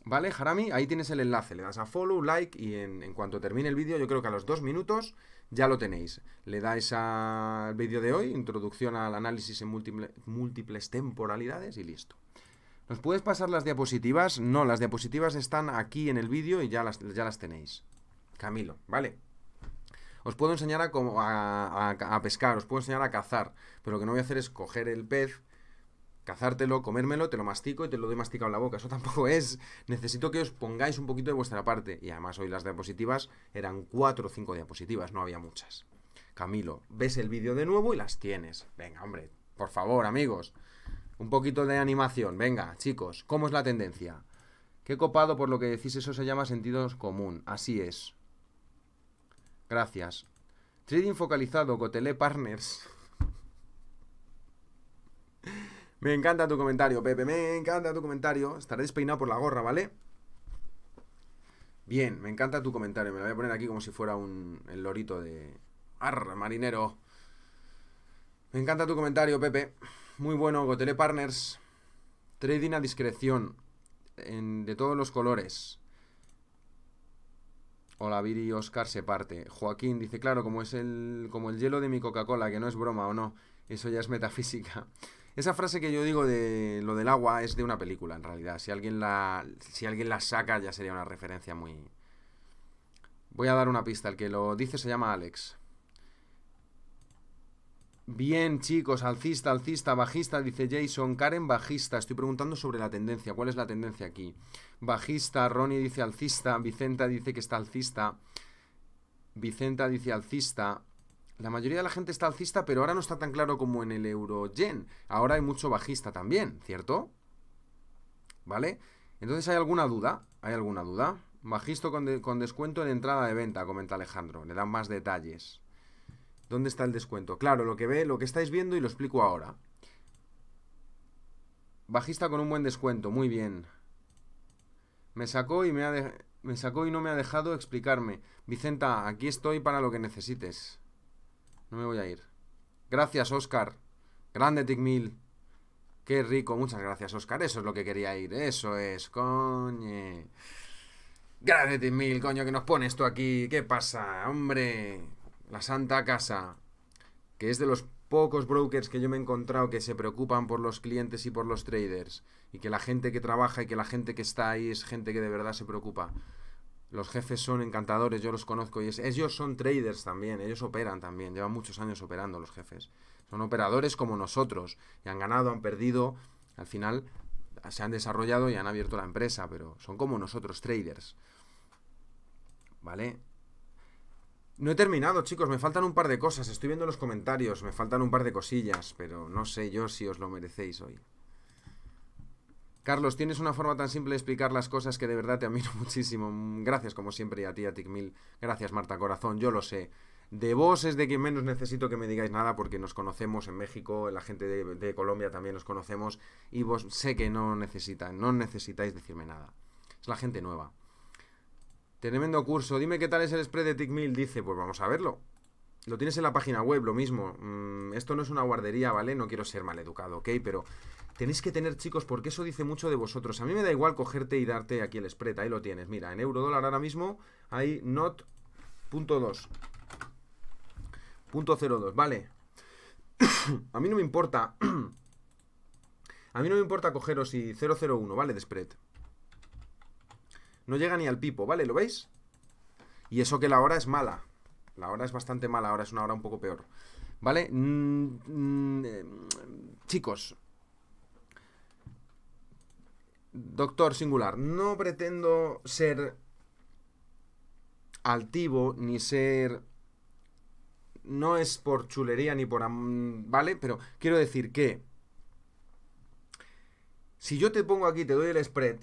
¿Vale, Jarami? Ahí tienes el enlace. Le das a follow, like y en, en cuanto termine el vídeo, yo creo que a los dos minutos ya lo tenéis. Le dais al vídeo de hoy, introducción al análisis en múltiples temporalidades y listo. ¿Nos puedes pasar las diapositivas? No, las diapositivas están aquí en el vídeo y ya las, ya las tenéis. Camilo, ¿vale? Os puedo enseñar a, a, pescar, os puedo enseñar a cazar, pero lo que no voy a hacer es coger el pez cazártelo, comérmelo, te lo mastico y te lo doy masticado en la boca. Eso tampoco es. Necesito que os pongáis un poquito de vuestra parte. Y además hoy las diapositivas eran cuatro o cinco diapositivas, no había muchas. Camilo, ves el vídeo de nuevo y las tienes. Venga, hombre, por favor, amigos. Un poquito de animación. Venga, chicos, ¿cómo es la tendencia? Qué copado por lo que decís, eso se llama sentido común. Así es. Gracias. Trading focalizado, Cotelé Partners. Me encanta tu comentario, Pepe, me encanta tu comentario. Estaré despeinado por la gorra, ¿vale? Bien, me encanta tu comentario. Me lo voy a poner aquí como si fuera un, el lorito de... Arr, marinero. Me encanta tu comentario, Pepe. Muy bueno, Gotele Partners. Trading a discreción. de todos los colores. Hola, Viri Oscar se parte. Joaquín dice, claro, como es el, como el hielo de mi Coca-Cola, que no es broma o no. Eso ya es metafísica. Esa frase que yo digo de lo del agua es de una película, en realidad. Si alguien la, si alguien la saca, ya sería una referencia muy. Voy a dar una pista. El que lo dice se llama Alex. Bien, chicos, alcista, alcista, bajista, dice Jason. Karen, bajista. Estoy preguntando sobre la tendencia. ¿Cuál es la tendencia aquí? Bajista, Ronnie dice alcista. Vicenta dice que está alcista. Vicenta dice alcista la mayoría de la gente está alcista, pero ahora no está tan claro como en el euro Ahora hay mucho bajista también, ¿cierto? ¿Vale? Entonces, ¿hay alguna duda? ¿Hay alguna duda? Bajista con, descuento en entrada de venta, comenta Alejandro. Le dan más detalles. ¿Dónde está el descuento? Claro, lo que ve, lo que estáis viendo y lo explico ahora. Bajista con un buen descuento, muy bien. Me sacó y me me sacó y no me ha dejado explicarme. Vicenta, aquí estoy para lo que necesites. No me voy a ir. Gracias, Oscar. Grande Tigmil. Qué rico, muchas gracias, Oscar. Eso es lo que quería ir. Eso es, coñe. Grande Tigmil, coño, que nos pones tú aquí. ¿Qué pasa, hombre? La Santa Casa. Que es de los pocos brokers que yo me he encontrado que se preocupan por los clientes y por los traders. Y que la gente que trabaja y que la gente que está ahí es gente que de verdad se preocupa. Los jefes son encantadores, yo los conozco y es, ellos son traders también, ellos operan también, llevan muchos años operando los jefes. Son operadores como nosotros y han ganado, han perdido, al final se han desarrollado y han abierto la empresa, pero son como nosotros traders. ¿Vale? No he terminado, chicos, me faltan un par de cosas, estoy viendo los comentarios, me faltan un par de cosillas, pero no sé yo si os lo merecéis hoy. Carlos, tienes una forma tan simple de explicar las cosas que de verdad te admiro muchísimo. Gracias, como siempre, y a ti, a Ticmil. Gracias, Marta Corazón, yo lo sé. De vos es de quien menos necesito que me digáis nada porque nos conocemos en México, la gente de, Colombia también nos conocemos y vos sé que no necesitan, no necesitáis decirme nada. Es la gente nueva. Tremendo curso. Dime qué tal es el spread de Tickmill. Dice, pues vamos a verlo. Lo tienes en la página web, lo mismo. Mm, esto no es una guardería, ¿vale? No quiero ser maleducado, ¿ok? Pero Tenéis que tener, chicos, porque eso dice mucho de vosotros. A mí me da igual cogerte y darte aquí el spread. Ahí lo tienes. Mira, en euro dólar ahora mismo hay not punto Vale. a mí no me importa. a mí no me importa cogeros y 001, ¿vale? De spread. No llega ni al pipo, ¿vale? ¿Lo veis? Y eso que la hora es mala. La hora es bastante mala, ahora es una hora un poco peor. ¿Vale? Mm, mm, eh, chicos, Doctor singular, no pretendo ser altivo ni ser... No es por chulería ni por... ¿Vale? Pero quiero decir que... Si yo te pongo aquí, te doy el spread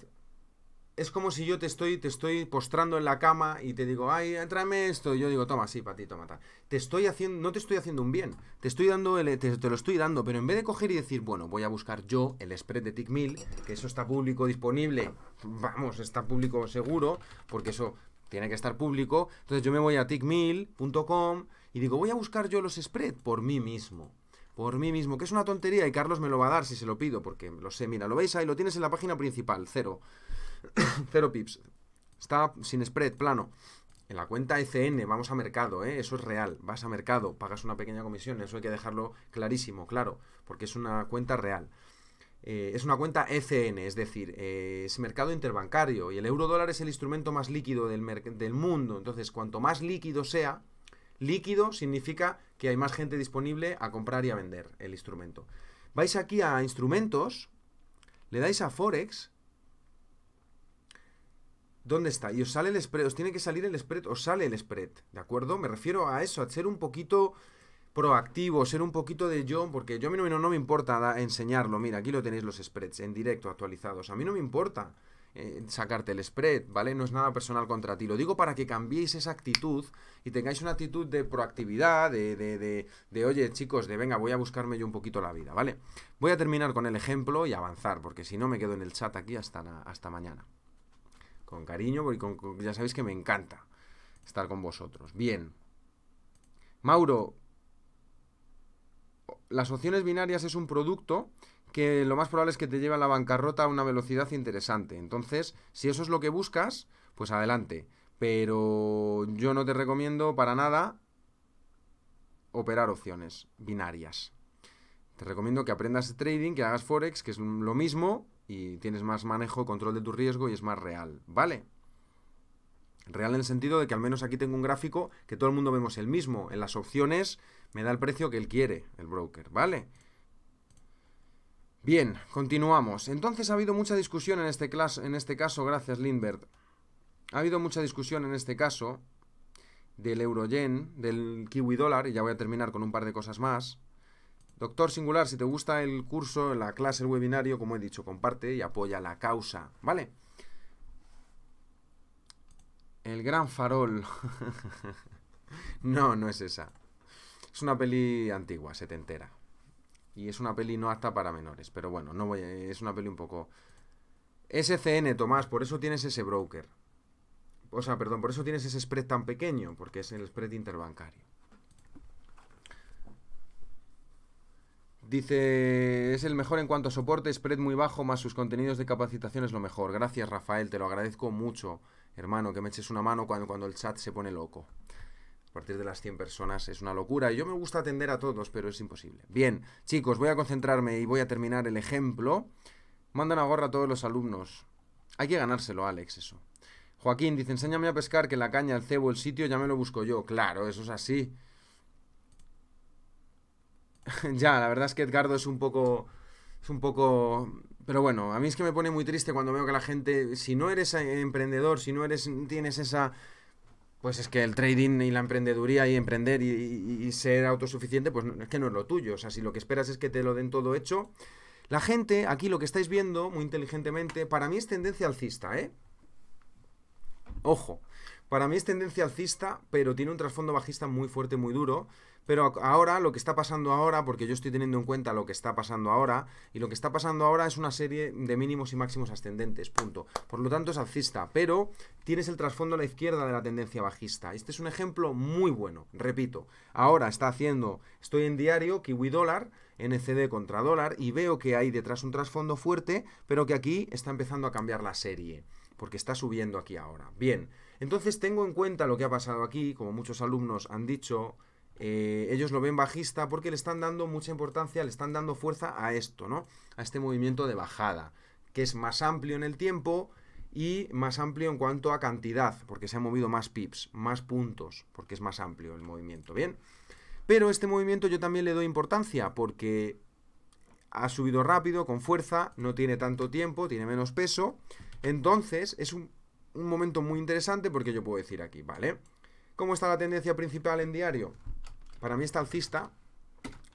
es como si yo te estoy, te estoy postrando en la cama y te digo, ay, tráeme esto. Y yo digo, toma, sí, patito ti, Te estoy haciendo, no te estoy haciendo un bien. Te estoy dando, el, te, lo estoy dando, pero en vez de coger y decir, bueno, voy a buscar yo el spread de TickMill, que eso está público disponible, vamos, está público seguro, porque eso tiene que estar público. Entonces yo me voy a tickmill.com y digo, voy a buscar yo los spread por mí mismo por mí mismo, que es una tontería y Carlos me lo va a dar si se lo pido, porque lo sé, mira, lo veis ahí, lo tienes en la página principal, cero. cero pips. Está sin spread, plano. En la cuenta ECN vamos a mercado, ¿eh? eso es real. Vas a mercado, pagas una pequeña comisión, eso hay que dejarlo clarísimo, claro, porque es una cuenta real. Eh, es una cuenta ECN, es decir, eh, es mercado interbancario y el euro dólar es el instrumento más líquido del mundo. Entonces, cuanto más líquido sea, líquido significa que hay más gente disponible a comprar y a vender el instrumento. Vais aquí a instrumentos, le dais a Forex ¿Dónde está? Y os sale el spread, os tiene que salir el spread, os sale el spread, ¿de acuerdo? Me refiero a eso, a ser un poquito proactivo, ser un poquito de yo, porque yo a mí no, no me importa enseñarlo, mira, aquí lo tenéis los spreads en directo actualizados, a mí no me importa eh, sacarte el spread, ¿vale? No es nada personal contra ti, lo digo para que cambiéis esa actitud y tengáis una actitud de proactividad, de, de, de, de oye chicos, de venga, voy a buscarme yo un poquito la vida, ¿vale? Voy a terminar con el ejemplo y avanzar, porque si no me quedo en el chat aquí hasta, hasta mañana. Con cariño, porque ya sabéis que me encanta estar con vosotros. Bien. Mauro, las opciones binarias es un producto que lo más probable es que te lleve a la bancarrota a una velocidad interesante. Entonces, si eso es lo que buscas, pues adelante. Pero yo no te recomiendo para nada operar opciones binarias. Te recomiendo que aprendas trading, que hagas forex, que es lo mismo, y tienes más manejo, control de tu riesgo y es más real, ¿vale? Real en el sentido de que al menos aquí tengo un gráfico que todo el mundo vemos el mismo. En las opciones me da el precio que él quiere, el broker, ¿vale? Bien, continuamos. Entonces ha habido mucha discusión en este, en este caso, gracias Lindbergh. Ha habido mucha discusión en este caso del euro yen, del kiwi dólar, y ya voy a terminar con un par de cosas más. Doctor Singular, si te gusta el curso, la clase, el webinario, como he dicho, comparte y apoya la causa, ¿vale? El Gran Farol. no, no es esa. Es una peli antigua, se te entera. Y es una peli no apta para menores, pero bueno, no voy es una peli un poco... SCN, Tomás, por eso tienes ese broker. O sea, perdón, por eso tienes ese spread tan pequeño, porque es el spread interbancario. Dice, es el mejor en cuanto a soporte, spread muy bajo, más sus contenidos de capacitación es lo mejor. Gracias Rafael, te lo agradezco mucho, hermano, que me eches una mano cuando, cuando el chat se pone loco. A partir de las 100 personas es una locura. Y Yo me gusta atender a todos, pero es imposible. Bien, chicos, voy a concentrarme y voy a terminar el ejemplo. Mandan a gorra a todos los alumnos. Hay que ganárselo, Alex, eso. Joaquín dice, enséñame a pescar, que la caña, el cebo, el sitio, ya me lo busco yo. Claro, eso es así. ya, la verdad es que Edgardo es un poco. Es un poco. Pero bueno, a mí es que me pone muy triste cuando veo que la gente. Si no eres eh, emprendedor, si no eres. tienes esa. Pues es que el trading y la emprendeduría y emprender y, ser autosuficiente, pues es que no es lo tuyo. O sea, si lo que esperas es que te lo den todo hecho. La gente, aquí lo que estáis viendo, muy inteligentemente, para mí es tendencia alcista, ¿eh? Ojo, para mí es tendencia alcista, pero tiene un trasfondo bajista muy fuerte, muy duro. Pero ahora, lo que está pasando ahora, porque yo estoy teniendo en cuenta lo que está pasando ahora, y lo que está pasando ahora es una serie de mínimos y máximos ascendentes, punto. Por lo tanto, es alcista, pero tienes el trasfondo a la izquierda de la tendencia bajista. Este es un ejemplo muy bueno, repito. Ahora está haciendo, estoy en diario, kiwi dólar, NCD contra dólar, y veo que hay detrás un trasfondo fuerte, pero que aquí está empezando a cambiar la serie, porque está subiendo aquí ahora. Bien, entonces tengo en cuenta lo que ha pasado aquí, como muchos alumnos han dicho eh, ellos lo ven bajista porque le están dando mucha importancia, le están dando fuerza a esto, ¿no? A este movimiento de bajada, que es más amplio en el tiempo y más amplio en cuanto a cantidad, porque se ha movido más pips, más puntos, porque es más amplio el movimiento, ¿bien? Pero este movimiento yo también le doy importancia porque ha subido rápido, con fuerza, no tiene tanto tiempo, tiene menos peso. Entonces es un momento muy interesante porque yo puedo decir aquí, ¿vale? ¿Cómo está la tendencia principal en diario? Para mí está alcista,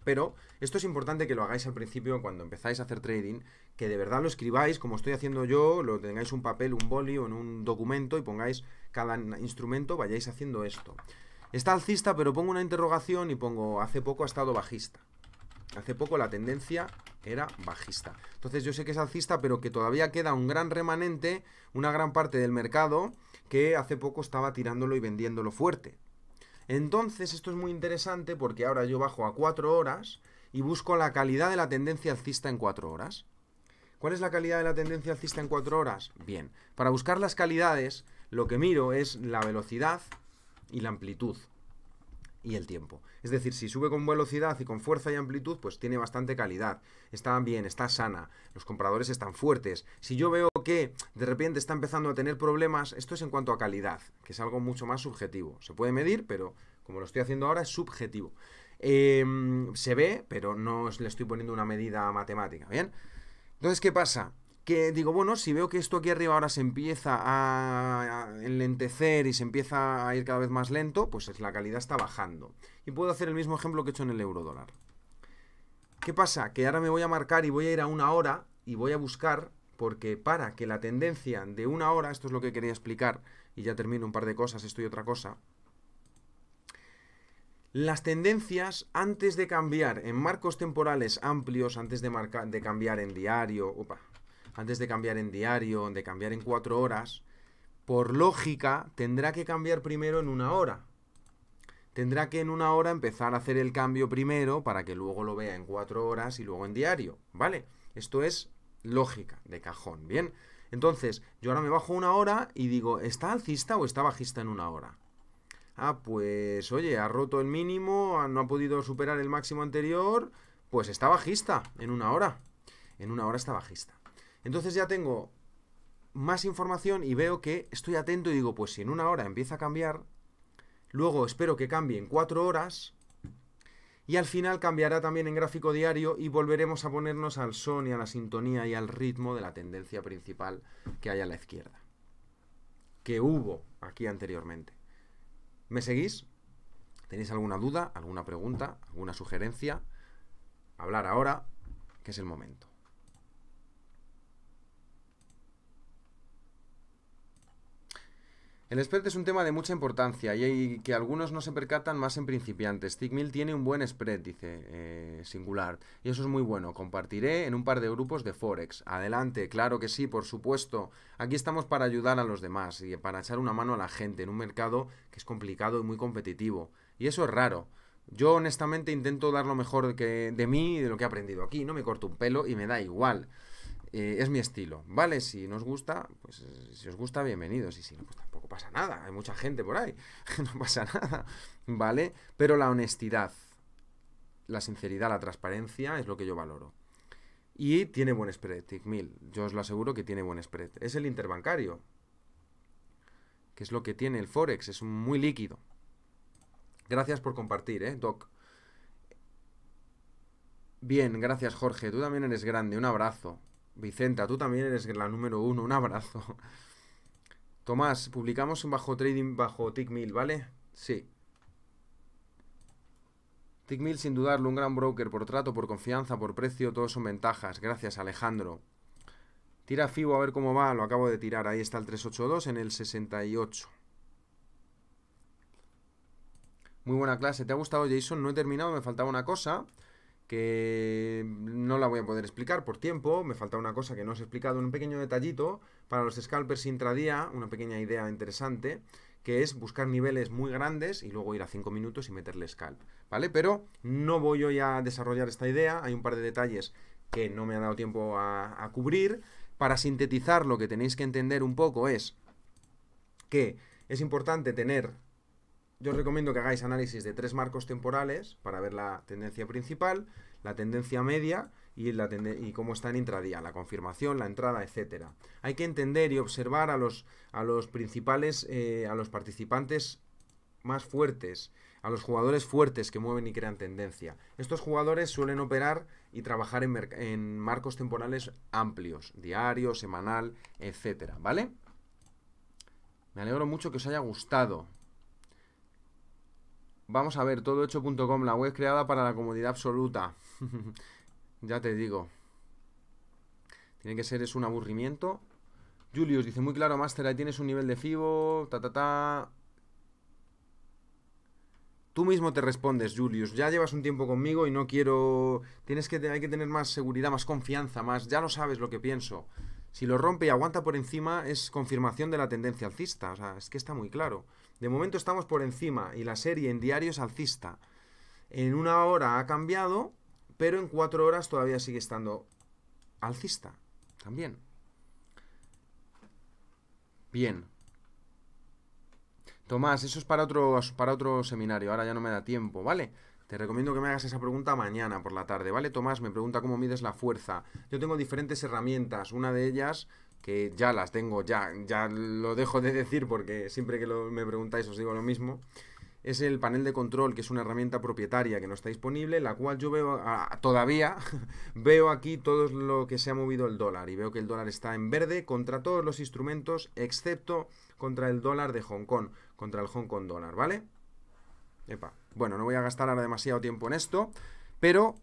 pero esto es importante que lo hagáis al principio cuando empezáis a hacer trading, que de verdad lo escribáis como estoy haciendo yo, lo tengáis un papel, un boli o en un documento y pongáis cada instrumento, vayáis haciendo esto. Está alcista, pero pongo una interrogación y pongo hace poco ha estado bajista. Hace poco la tendencia era bajista. Entonces yo sé que es alcista, pero que todavía queda un gran remanente, una gran parte del mercado que hace poco estaba tirándolo y vendiéndolo fuerte. Entonces, esto es muy interesante porque ahora yo bajo a 4 horas y busco la calidad de la tendencia alcista en 4 horas. ¿Cuál es la calidad de la tendencia alcista en 4 horas? Bien, para buscar las calidades, lo que miro es la velocidad y la amplitud y el tiempo. Es decir, si sube con velocidad y con fuerza y amplitud, pues tiene bastante calidad. Está bien, está sana. Los compradores están fuertes. Si yo veo que de repente está empezando a tener problemas, esto es en cuanto a calidad, que es algo mucho más subjetivo. Se puede medir, pero como lo estoy haciendo ahora, es subjetivo. Em, se ve, pero no le estoy poniendo una medida matemática, ¿bien? Entonces, ¿qué pasa? que digo, bueno, si veo que esto aquí arriba ahora se empieza a enlentecer y se empieza a ir cada vez más lento, pues la calidad está bajando. Y puedo hacer el mismo ejemplo que he hecho en el euro dólar. ¿Qué pasa? Que ahora me voy a marcar y voy a ir a una hora y voy a buscar, porque para que la tendencia de una hora, esto es lo que quería explicar, y ya termino un par de cosas, esto y otra cosa, las tendencias, antes de cambiar en marcos temporales amplios, antes de, de cambiar en diario, opa, antes de cambiar en diario, de cambiar en cuatro horas, por lógica tendrá que cambiar primero en una hora. Tendrá que en una hora empezar a hacer el cambio primero para que luego lo vea en cuatro horas y luego en diario, ¿vale? Esto es lógica de cajón, ¿bien? Entonces, yo ahora me bajo una hora y digo, ¿está alcista o está bajista en una hora? Ah, pues oye, ha roto el mínimo, ah, no ha podido superar el máximo anterior, pues está bajista en una hora. En una hora está bajista. Entonces ya tengo más información y veo que estoy atento y digo, pues si en una hora empieza a cambiar, luego espero que cambie en cuatro horas y al final cambiará también en gráfico diario y volveremos a ponernos al son y a la sintonía y al ritmo de la tendencia principal que hay a la izquierda, que hubo aquí anteriormente. ¿Me seguís? ¿Tenéis alguna duda, alguna pregunta, alguna sugerencia? Hablar ahora, que es el momento. El spread es un tema de mucha importancia y hay que algunos no se percatan más en principiantes. Stickmill tiene un buen spread, dice eh, Singular, y eso es muy bueno. Compartiré en un par de grupos de Forex. Adelante, claro que sí, por supuesto. Aquí estamos para ayudar a los demás y para echar una mano a la gente en un mercado que es complicado y muy competitivo. Y eso es raro. Yo honestamente intento dar lo mejor que de mí y de lo que he aprendido aquí. No me corto un pelo y me da igual. Eh, es mi estilo, ¿vale? Si nos gusta, pues si os gusta, bienvenidos. Y si no, pues tampoco pasa nada. Hay mucha gente por ahí. no pasa nada, ¿vale? Pero la honestidad, la sinceridad, la transparencia es lo que yo valoro. Y tiene buen spread, TICMIL. Yo os lo aseguro que tiene buen spread. Es el interbancario, que es lo que tiene el Forex. Es muy líquido. Gracias por compartir, ¿eh, Doc? Bien, gracias, Jorge. Tú también eres grande. Un abrazo. Vicenta, tú también eres la número uno. Un abrazo. Tomás, publicamos un bajo trading bajo Tickmill, ¿vale? Sí. Tickmill, sin dudarlo, un gran broker por trato, por confianza, por precio, todos son ventajas. Gracias, Alejandro. Tira FIBO a ver cómo va, lo acabo de tirar. Ahí está el 382 en el 68. Muy buena clase. ¿Te ha gustado, Jason? No he terminado, me faltaba una cosa que no la voy a poder explicar por tiempo, me falta una cosa que no os he explicado, un pequeño detallito para los scalpers intradía, una pequeña idea interesante, que es buscar niveles muy grandes y luego ir a 5 minutos y meterle scalp, ¿vale? Pero no voy hoy a desarrollar esta idea, hay un par de detalles que no me ha dado tiempo a cubrir. Para sintetizar lo que tenéis que entender un poco es que es importante tener yo os recomiendo que hagáis análisis de tres marcos temporales para ver la tendencia principal, la tendencia media y, cómo está en intradía, la confirmación, la entrada, etc. Hay que entender y observar a los, principales, eh, a los participantes más fuertes, a los jugadores fuertes que mueven y crean tendencia. Estos jugadores suelen operar y trabajar en, marcos temporales amplios, diario, semanal, etc. ¿Vale? Me alegro mucho que os haya gustado. Vamos a ver, todo hecho.com, la web creada para la comodidad absoluta. ya te digo. Tiene que ser, es un aburrimiento. Julius dice, muy claro, Master, ahí tienes un nivel de FIBO, ta, ta, ta. Tú mismo te respondes, Julius. Ya llevas un tiempo conmigo y no quiero... Tienes que, hay que tener más seguridad, más confianza, más... Ya lo sabes lo que pienso. Si lo rompe y aguanta por encima es confirmación de la tendencia alcista. O sea, es que está muy claro. De momento estamos por encima y la serie en diario es alcista. En una hora ha cambiado, pero en cuatro horas todavía sigue estando alcista. También. Bien. Tomás, eso es para otro, para otro seminario. Ahora ya no me da tiempo, ¿vale? Te recomiendo que me hagas esa pregunta mañana por la tarde, ¿vale? Tomás me pregunta cómo mides la fuerza. Yo tengo diferentes herramientas. Una de ellas que ya las tengo, ya, ya lo dejo de decir porque siempre que me preguntáis os digo lo mismo, es el panel de control, que es una herramienta propietaria que no está disponible, la cual yo veo ah, todavía, veo aquí todo lo que se ha movido el dólar y veo que el dólar está en verde contra todos los instrumentos, excepto contra el dólar de Hong Kong, contra el Hong Kong dólar, ¿vale? Epa. Bueno, no voy a gastar ahora demasiado tiempo en esto, pero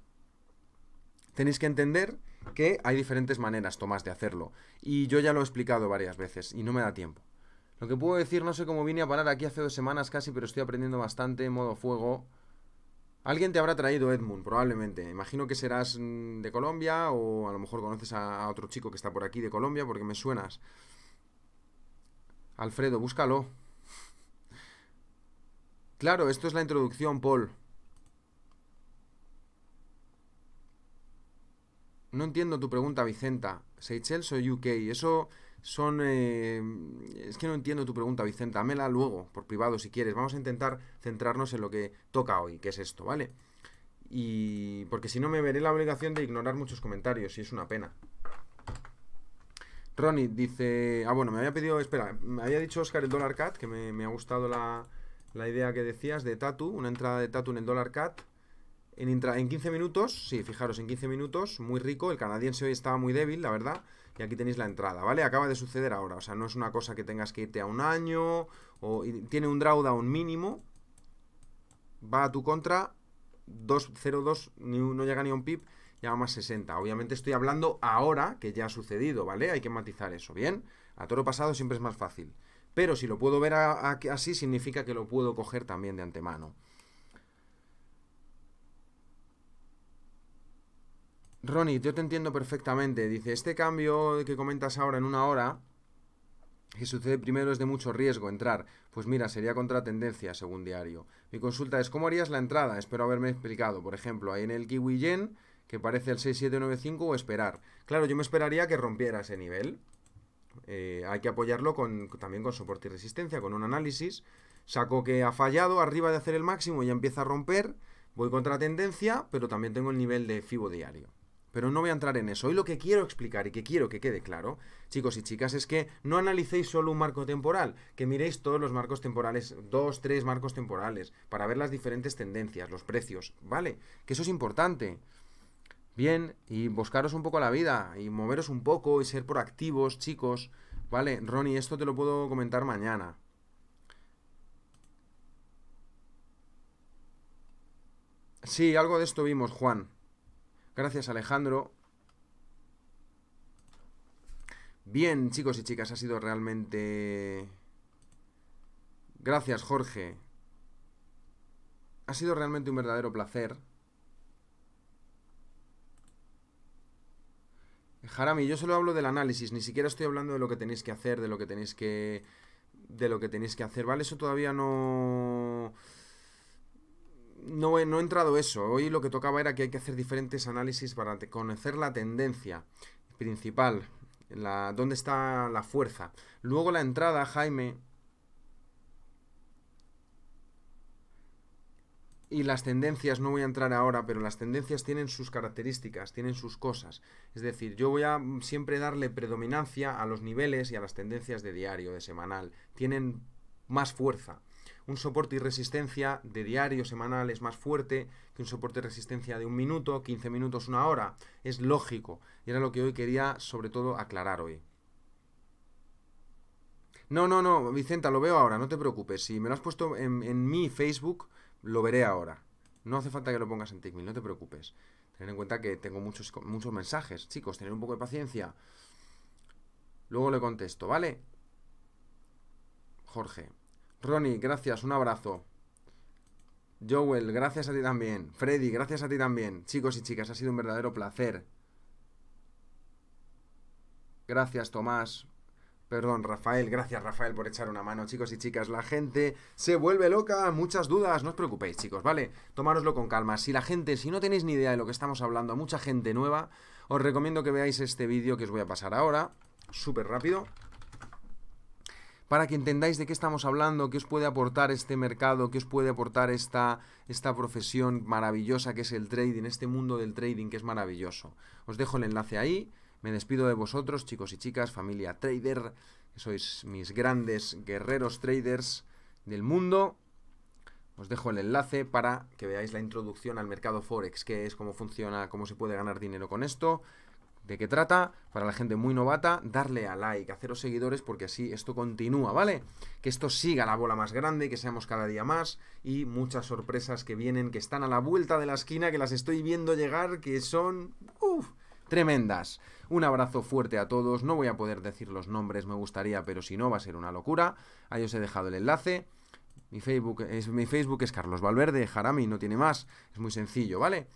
tenéis que entender que hay diferentes maneras, Tomás, de hacerlo. Y yo ya lo he explicado varias veces y no me da tiempo. Lo que puedo decir, no sé cómo vine a parar aquí hace dos semanas casi, pero estoy aprendiendo bastante, modo fuego. Alguien te habrá traído Edmund, probablemente. Imagino que serás mm, de Colombia o a lo mejor conoces a otro chico que está por aquí de Colombia porque me suenas. Alfredo, búscalo. Claro, esto es la introducción, Paul. No entiendo tu pregunta, Vicenta. ¿Seychelles o UK? Eso son... Eh, es que no entiendo tu pregunta, Vicenta. Hámela luego, por privado, si quieres. Vamos a intentar centrarnos en lo que toca hoy, que es esto, ¿vale? Y... Porque si no me veré la obligación de ignorar muchos comentarios y es una pena. Ronnie dice... Ah, bueno, me había pedido... Espera, me había dicho Oscar el Dollar cat, que me, ha gustado la, idea que decías de Tatu, una entrada de Tatu en el Dollar cat. En, 15 minutos, sí, fijaros, en 15 minutos, muy rico. El canadiense hoy estaba muy débil, la verdad. Y aquí tenéis la entrada, ¿vale? Acaba de suceder ahora. O sea, no es una cosa que tengas que irte a un año. O, tiene un drawdown mínimo. Va a tu contra. 2-0-2, no llega ni a un pip. Ya más 60. Obviamente estoy hablando ahora que ya ha sucedido, ¿vale? Hay que matizar eso, ¿bien? A toro pasado siempre es más fácil. Pero si lo puedo ver así, significa que lo puedo coger también de antemano. Ronnie, yo te entiendo perfectamente. Dice, este cambio que comentas ahora en una hora, que sucede primero es de mucho riesgo entrar. Pues mira, sería contra tendencia según diario. Mi consulta es, ¿cómo harías la entrada? Espero haberme explicado. Por ejemplo, ahí en el Kiwi Yen, que parece el 6795, o esperar. Claro, yo me esperaría que rompiera ese nivel. Eh, hay que apoyarlo también con soporte y resistencia, con un análisis. Saco que ha fallado arriba de hacer el máximo, y ya empieza a romper. Voy contra tendencia, pero también tengo el nivel de FIBO diario. Pero no voy a entrar en eso. Hoy lo que quiero explicar y que quiero que quede claro, chicos y chicas, es que no analicéis solo un marco temporal, que miréis todos los marcos temporales, dos, tres marcos temporales, para ver las diferentes tendencias, los precios, ¿vale? Que eso es importante. Bien, y buscaros un poco la vida, y moveros un poco, y ser proactivos, chicos. Vale, Ronnie, esto te lo puedo comentar mañana. Sí, algo de esto vimos, Juan. Gracias, Alejandro. Bien, chicos y chicas, ha sido realmente... Gracias, Jorge. Ha sido realmente un verdadero placer. Jarami, yo solo hablo del análisis, ni siquiera estoy hablando de lo que tenéis que hacer, de lo que tenéis que... de lo que tenéis que hacer, ¿vale? Eso todavía no no he, no entrado eso. Hoy lo que tocaba era que hay que hacer diferentes análisis para conocer la tendencia principal, dónde está la fuerza. Luego la entrada, Jaime, y las tendencias, no voy a entrar ahora, pero las tendencias tienen sus características, tienen sus cosas. Es decir, yo voy a siempre darle predominancia a los niveles y a las tendencias de diario, de semanal. Tienen más fuerza un soporte y resistencia de diario, semanal es más fuerte que un soporte y resistencia de un minuto, 15 minutos, una hora. Es lógico. Y era lo que hoy quería sobre todo aclarar hoy. No, no, no, Vicenta, lo veo ahora, no te preocupes. Si me lo has puesto en, mi Facebook, lo veré ahora. No hace falta que lo pongas en TikTok, no te preocupes. tener en cuenta que tengo muchos, muchos mensajes. Chicos, tener un poco de paciencia. Luego le contesto, ¿vale? Jorge. Ronnie, gracias, un abrazo. Joel, gracias a ti también. Freddy, gracias a ti también. Chicos y chicas, ha sido un verdadero placer. Gracias, Tomás. Perdón, Rafael, gracias Rafael por echar una mano, chicos y chicas. La gente se vuelve loca, muchas dudas, no os preocupéis, chicos, ¿vale? Tomároslo con calma. Si la gente, si no tenéis ni idea de lo que estamos hablando, mucha gente nueva, os recomiendo que veáis este vídeo que os voy a pasar ahora, súper rápido para que entendáis de qué estamos hablando, qué os puede aportar este mercado, qué os puede aportar esta, esta profesión maravillosa que es el trading, este mundo del trading que es maravilloso. Os dejo el enlace ahí, me despido de vosotros, chicos y chicas, familia trader, que sois mis grandes guerreros traders del mundo. Os dejo el enlace para que veáis la introducción al mercado Forex, qué es, cómo funciona, cómo se puede ganar dinero con esto. ¿De qué trata? Para la gente muy novata, darle a like, haceros seguidores porque así esto continúa, ¿vale? Que esto siga la bola más grande, que seamos cada día más y muchas sorpresas que vienen, que están a la vuelta de la esquina, que las estoy viendo llegar, que son... ¡Uf! tremendas. Un abrazo fuerte a todos, no voy a poder decir los nombres, me gustaría, pero si no va a ser una locura. Ahí os he dejado el enlace. Mi Facebook es, mi Facebook es Carlos Valverde, Jaramí no tiene más, es muy sencillo, ¿vale?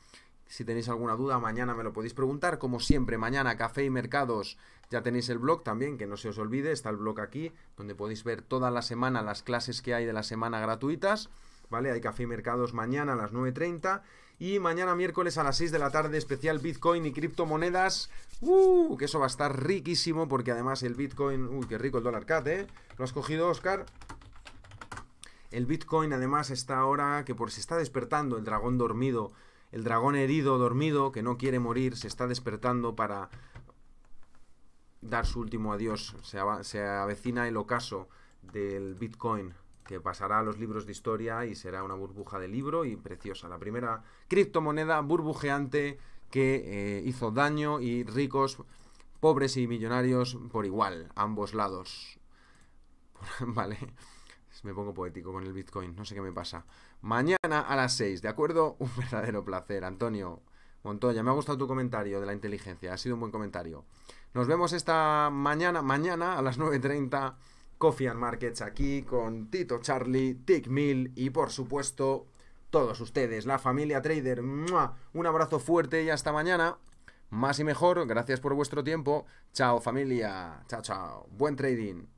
Si tenéis alguna duda, mañana me lo podéis preguntar. Como siempre, mañana Café y Mercados ya tenéis el blog también, que no se os olvide, está el blog aquí, donde podéis ver toda la semana las clases que hay de la semana gratuitas. ¿Vale? Hay Café y Mercados mañana a las 9.30 y mañana miércoles a las 6 de la tarde especial Bitcoin y criptomonedas. ¡Uh! Que eso va a estar riquísimo porque además el Bitcoin... ¡Uy, qué rico el dólar cat, eh! ¿Lo has cogido, Oscar? El Bitcoin además está ahora que por si está despertando el dragón dormido el dragón herido, dormido, que no quiere morir, se está despertando para dar su último adiós. Se, avecina el ocaso del Bitcoin, que pasará a los libros de historia y será una burbuja de libro y preciosa. La primera criptomoneda burbujeante que eh, hizo daño y ricos, pobres y millonarios por igual, ambos lados. vale me pongo poético con el Bitcoin, no sé qué me pasa. Mañana a las 6, ¿de acuerdo? Un verdadero placer, Antonio. Montoya, me ha gustado tu comentario de la inteligencia, ha sido un buen comentario. Nos vemos esta mañana, mañana a las 9.30, Coffee and Markets aquí con Tito Charlie, Tick y por supuesto todos ustedes, la familia Trader. Un abrazo fuerte y hasta mañana. Más y mejor, gracias por vuestro tiempo. Chao familia, chao chao, buen trading.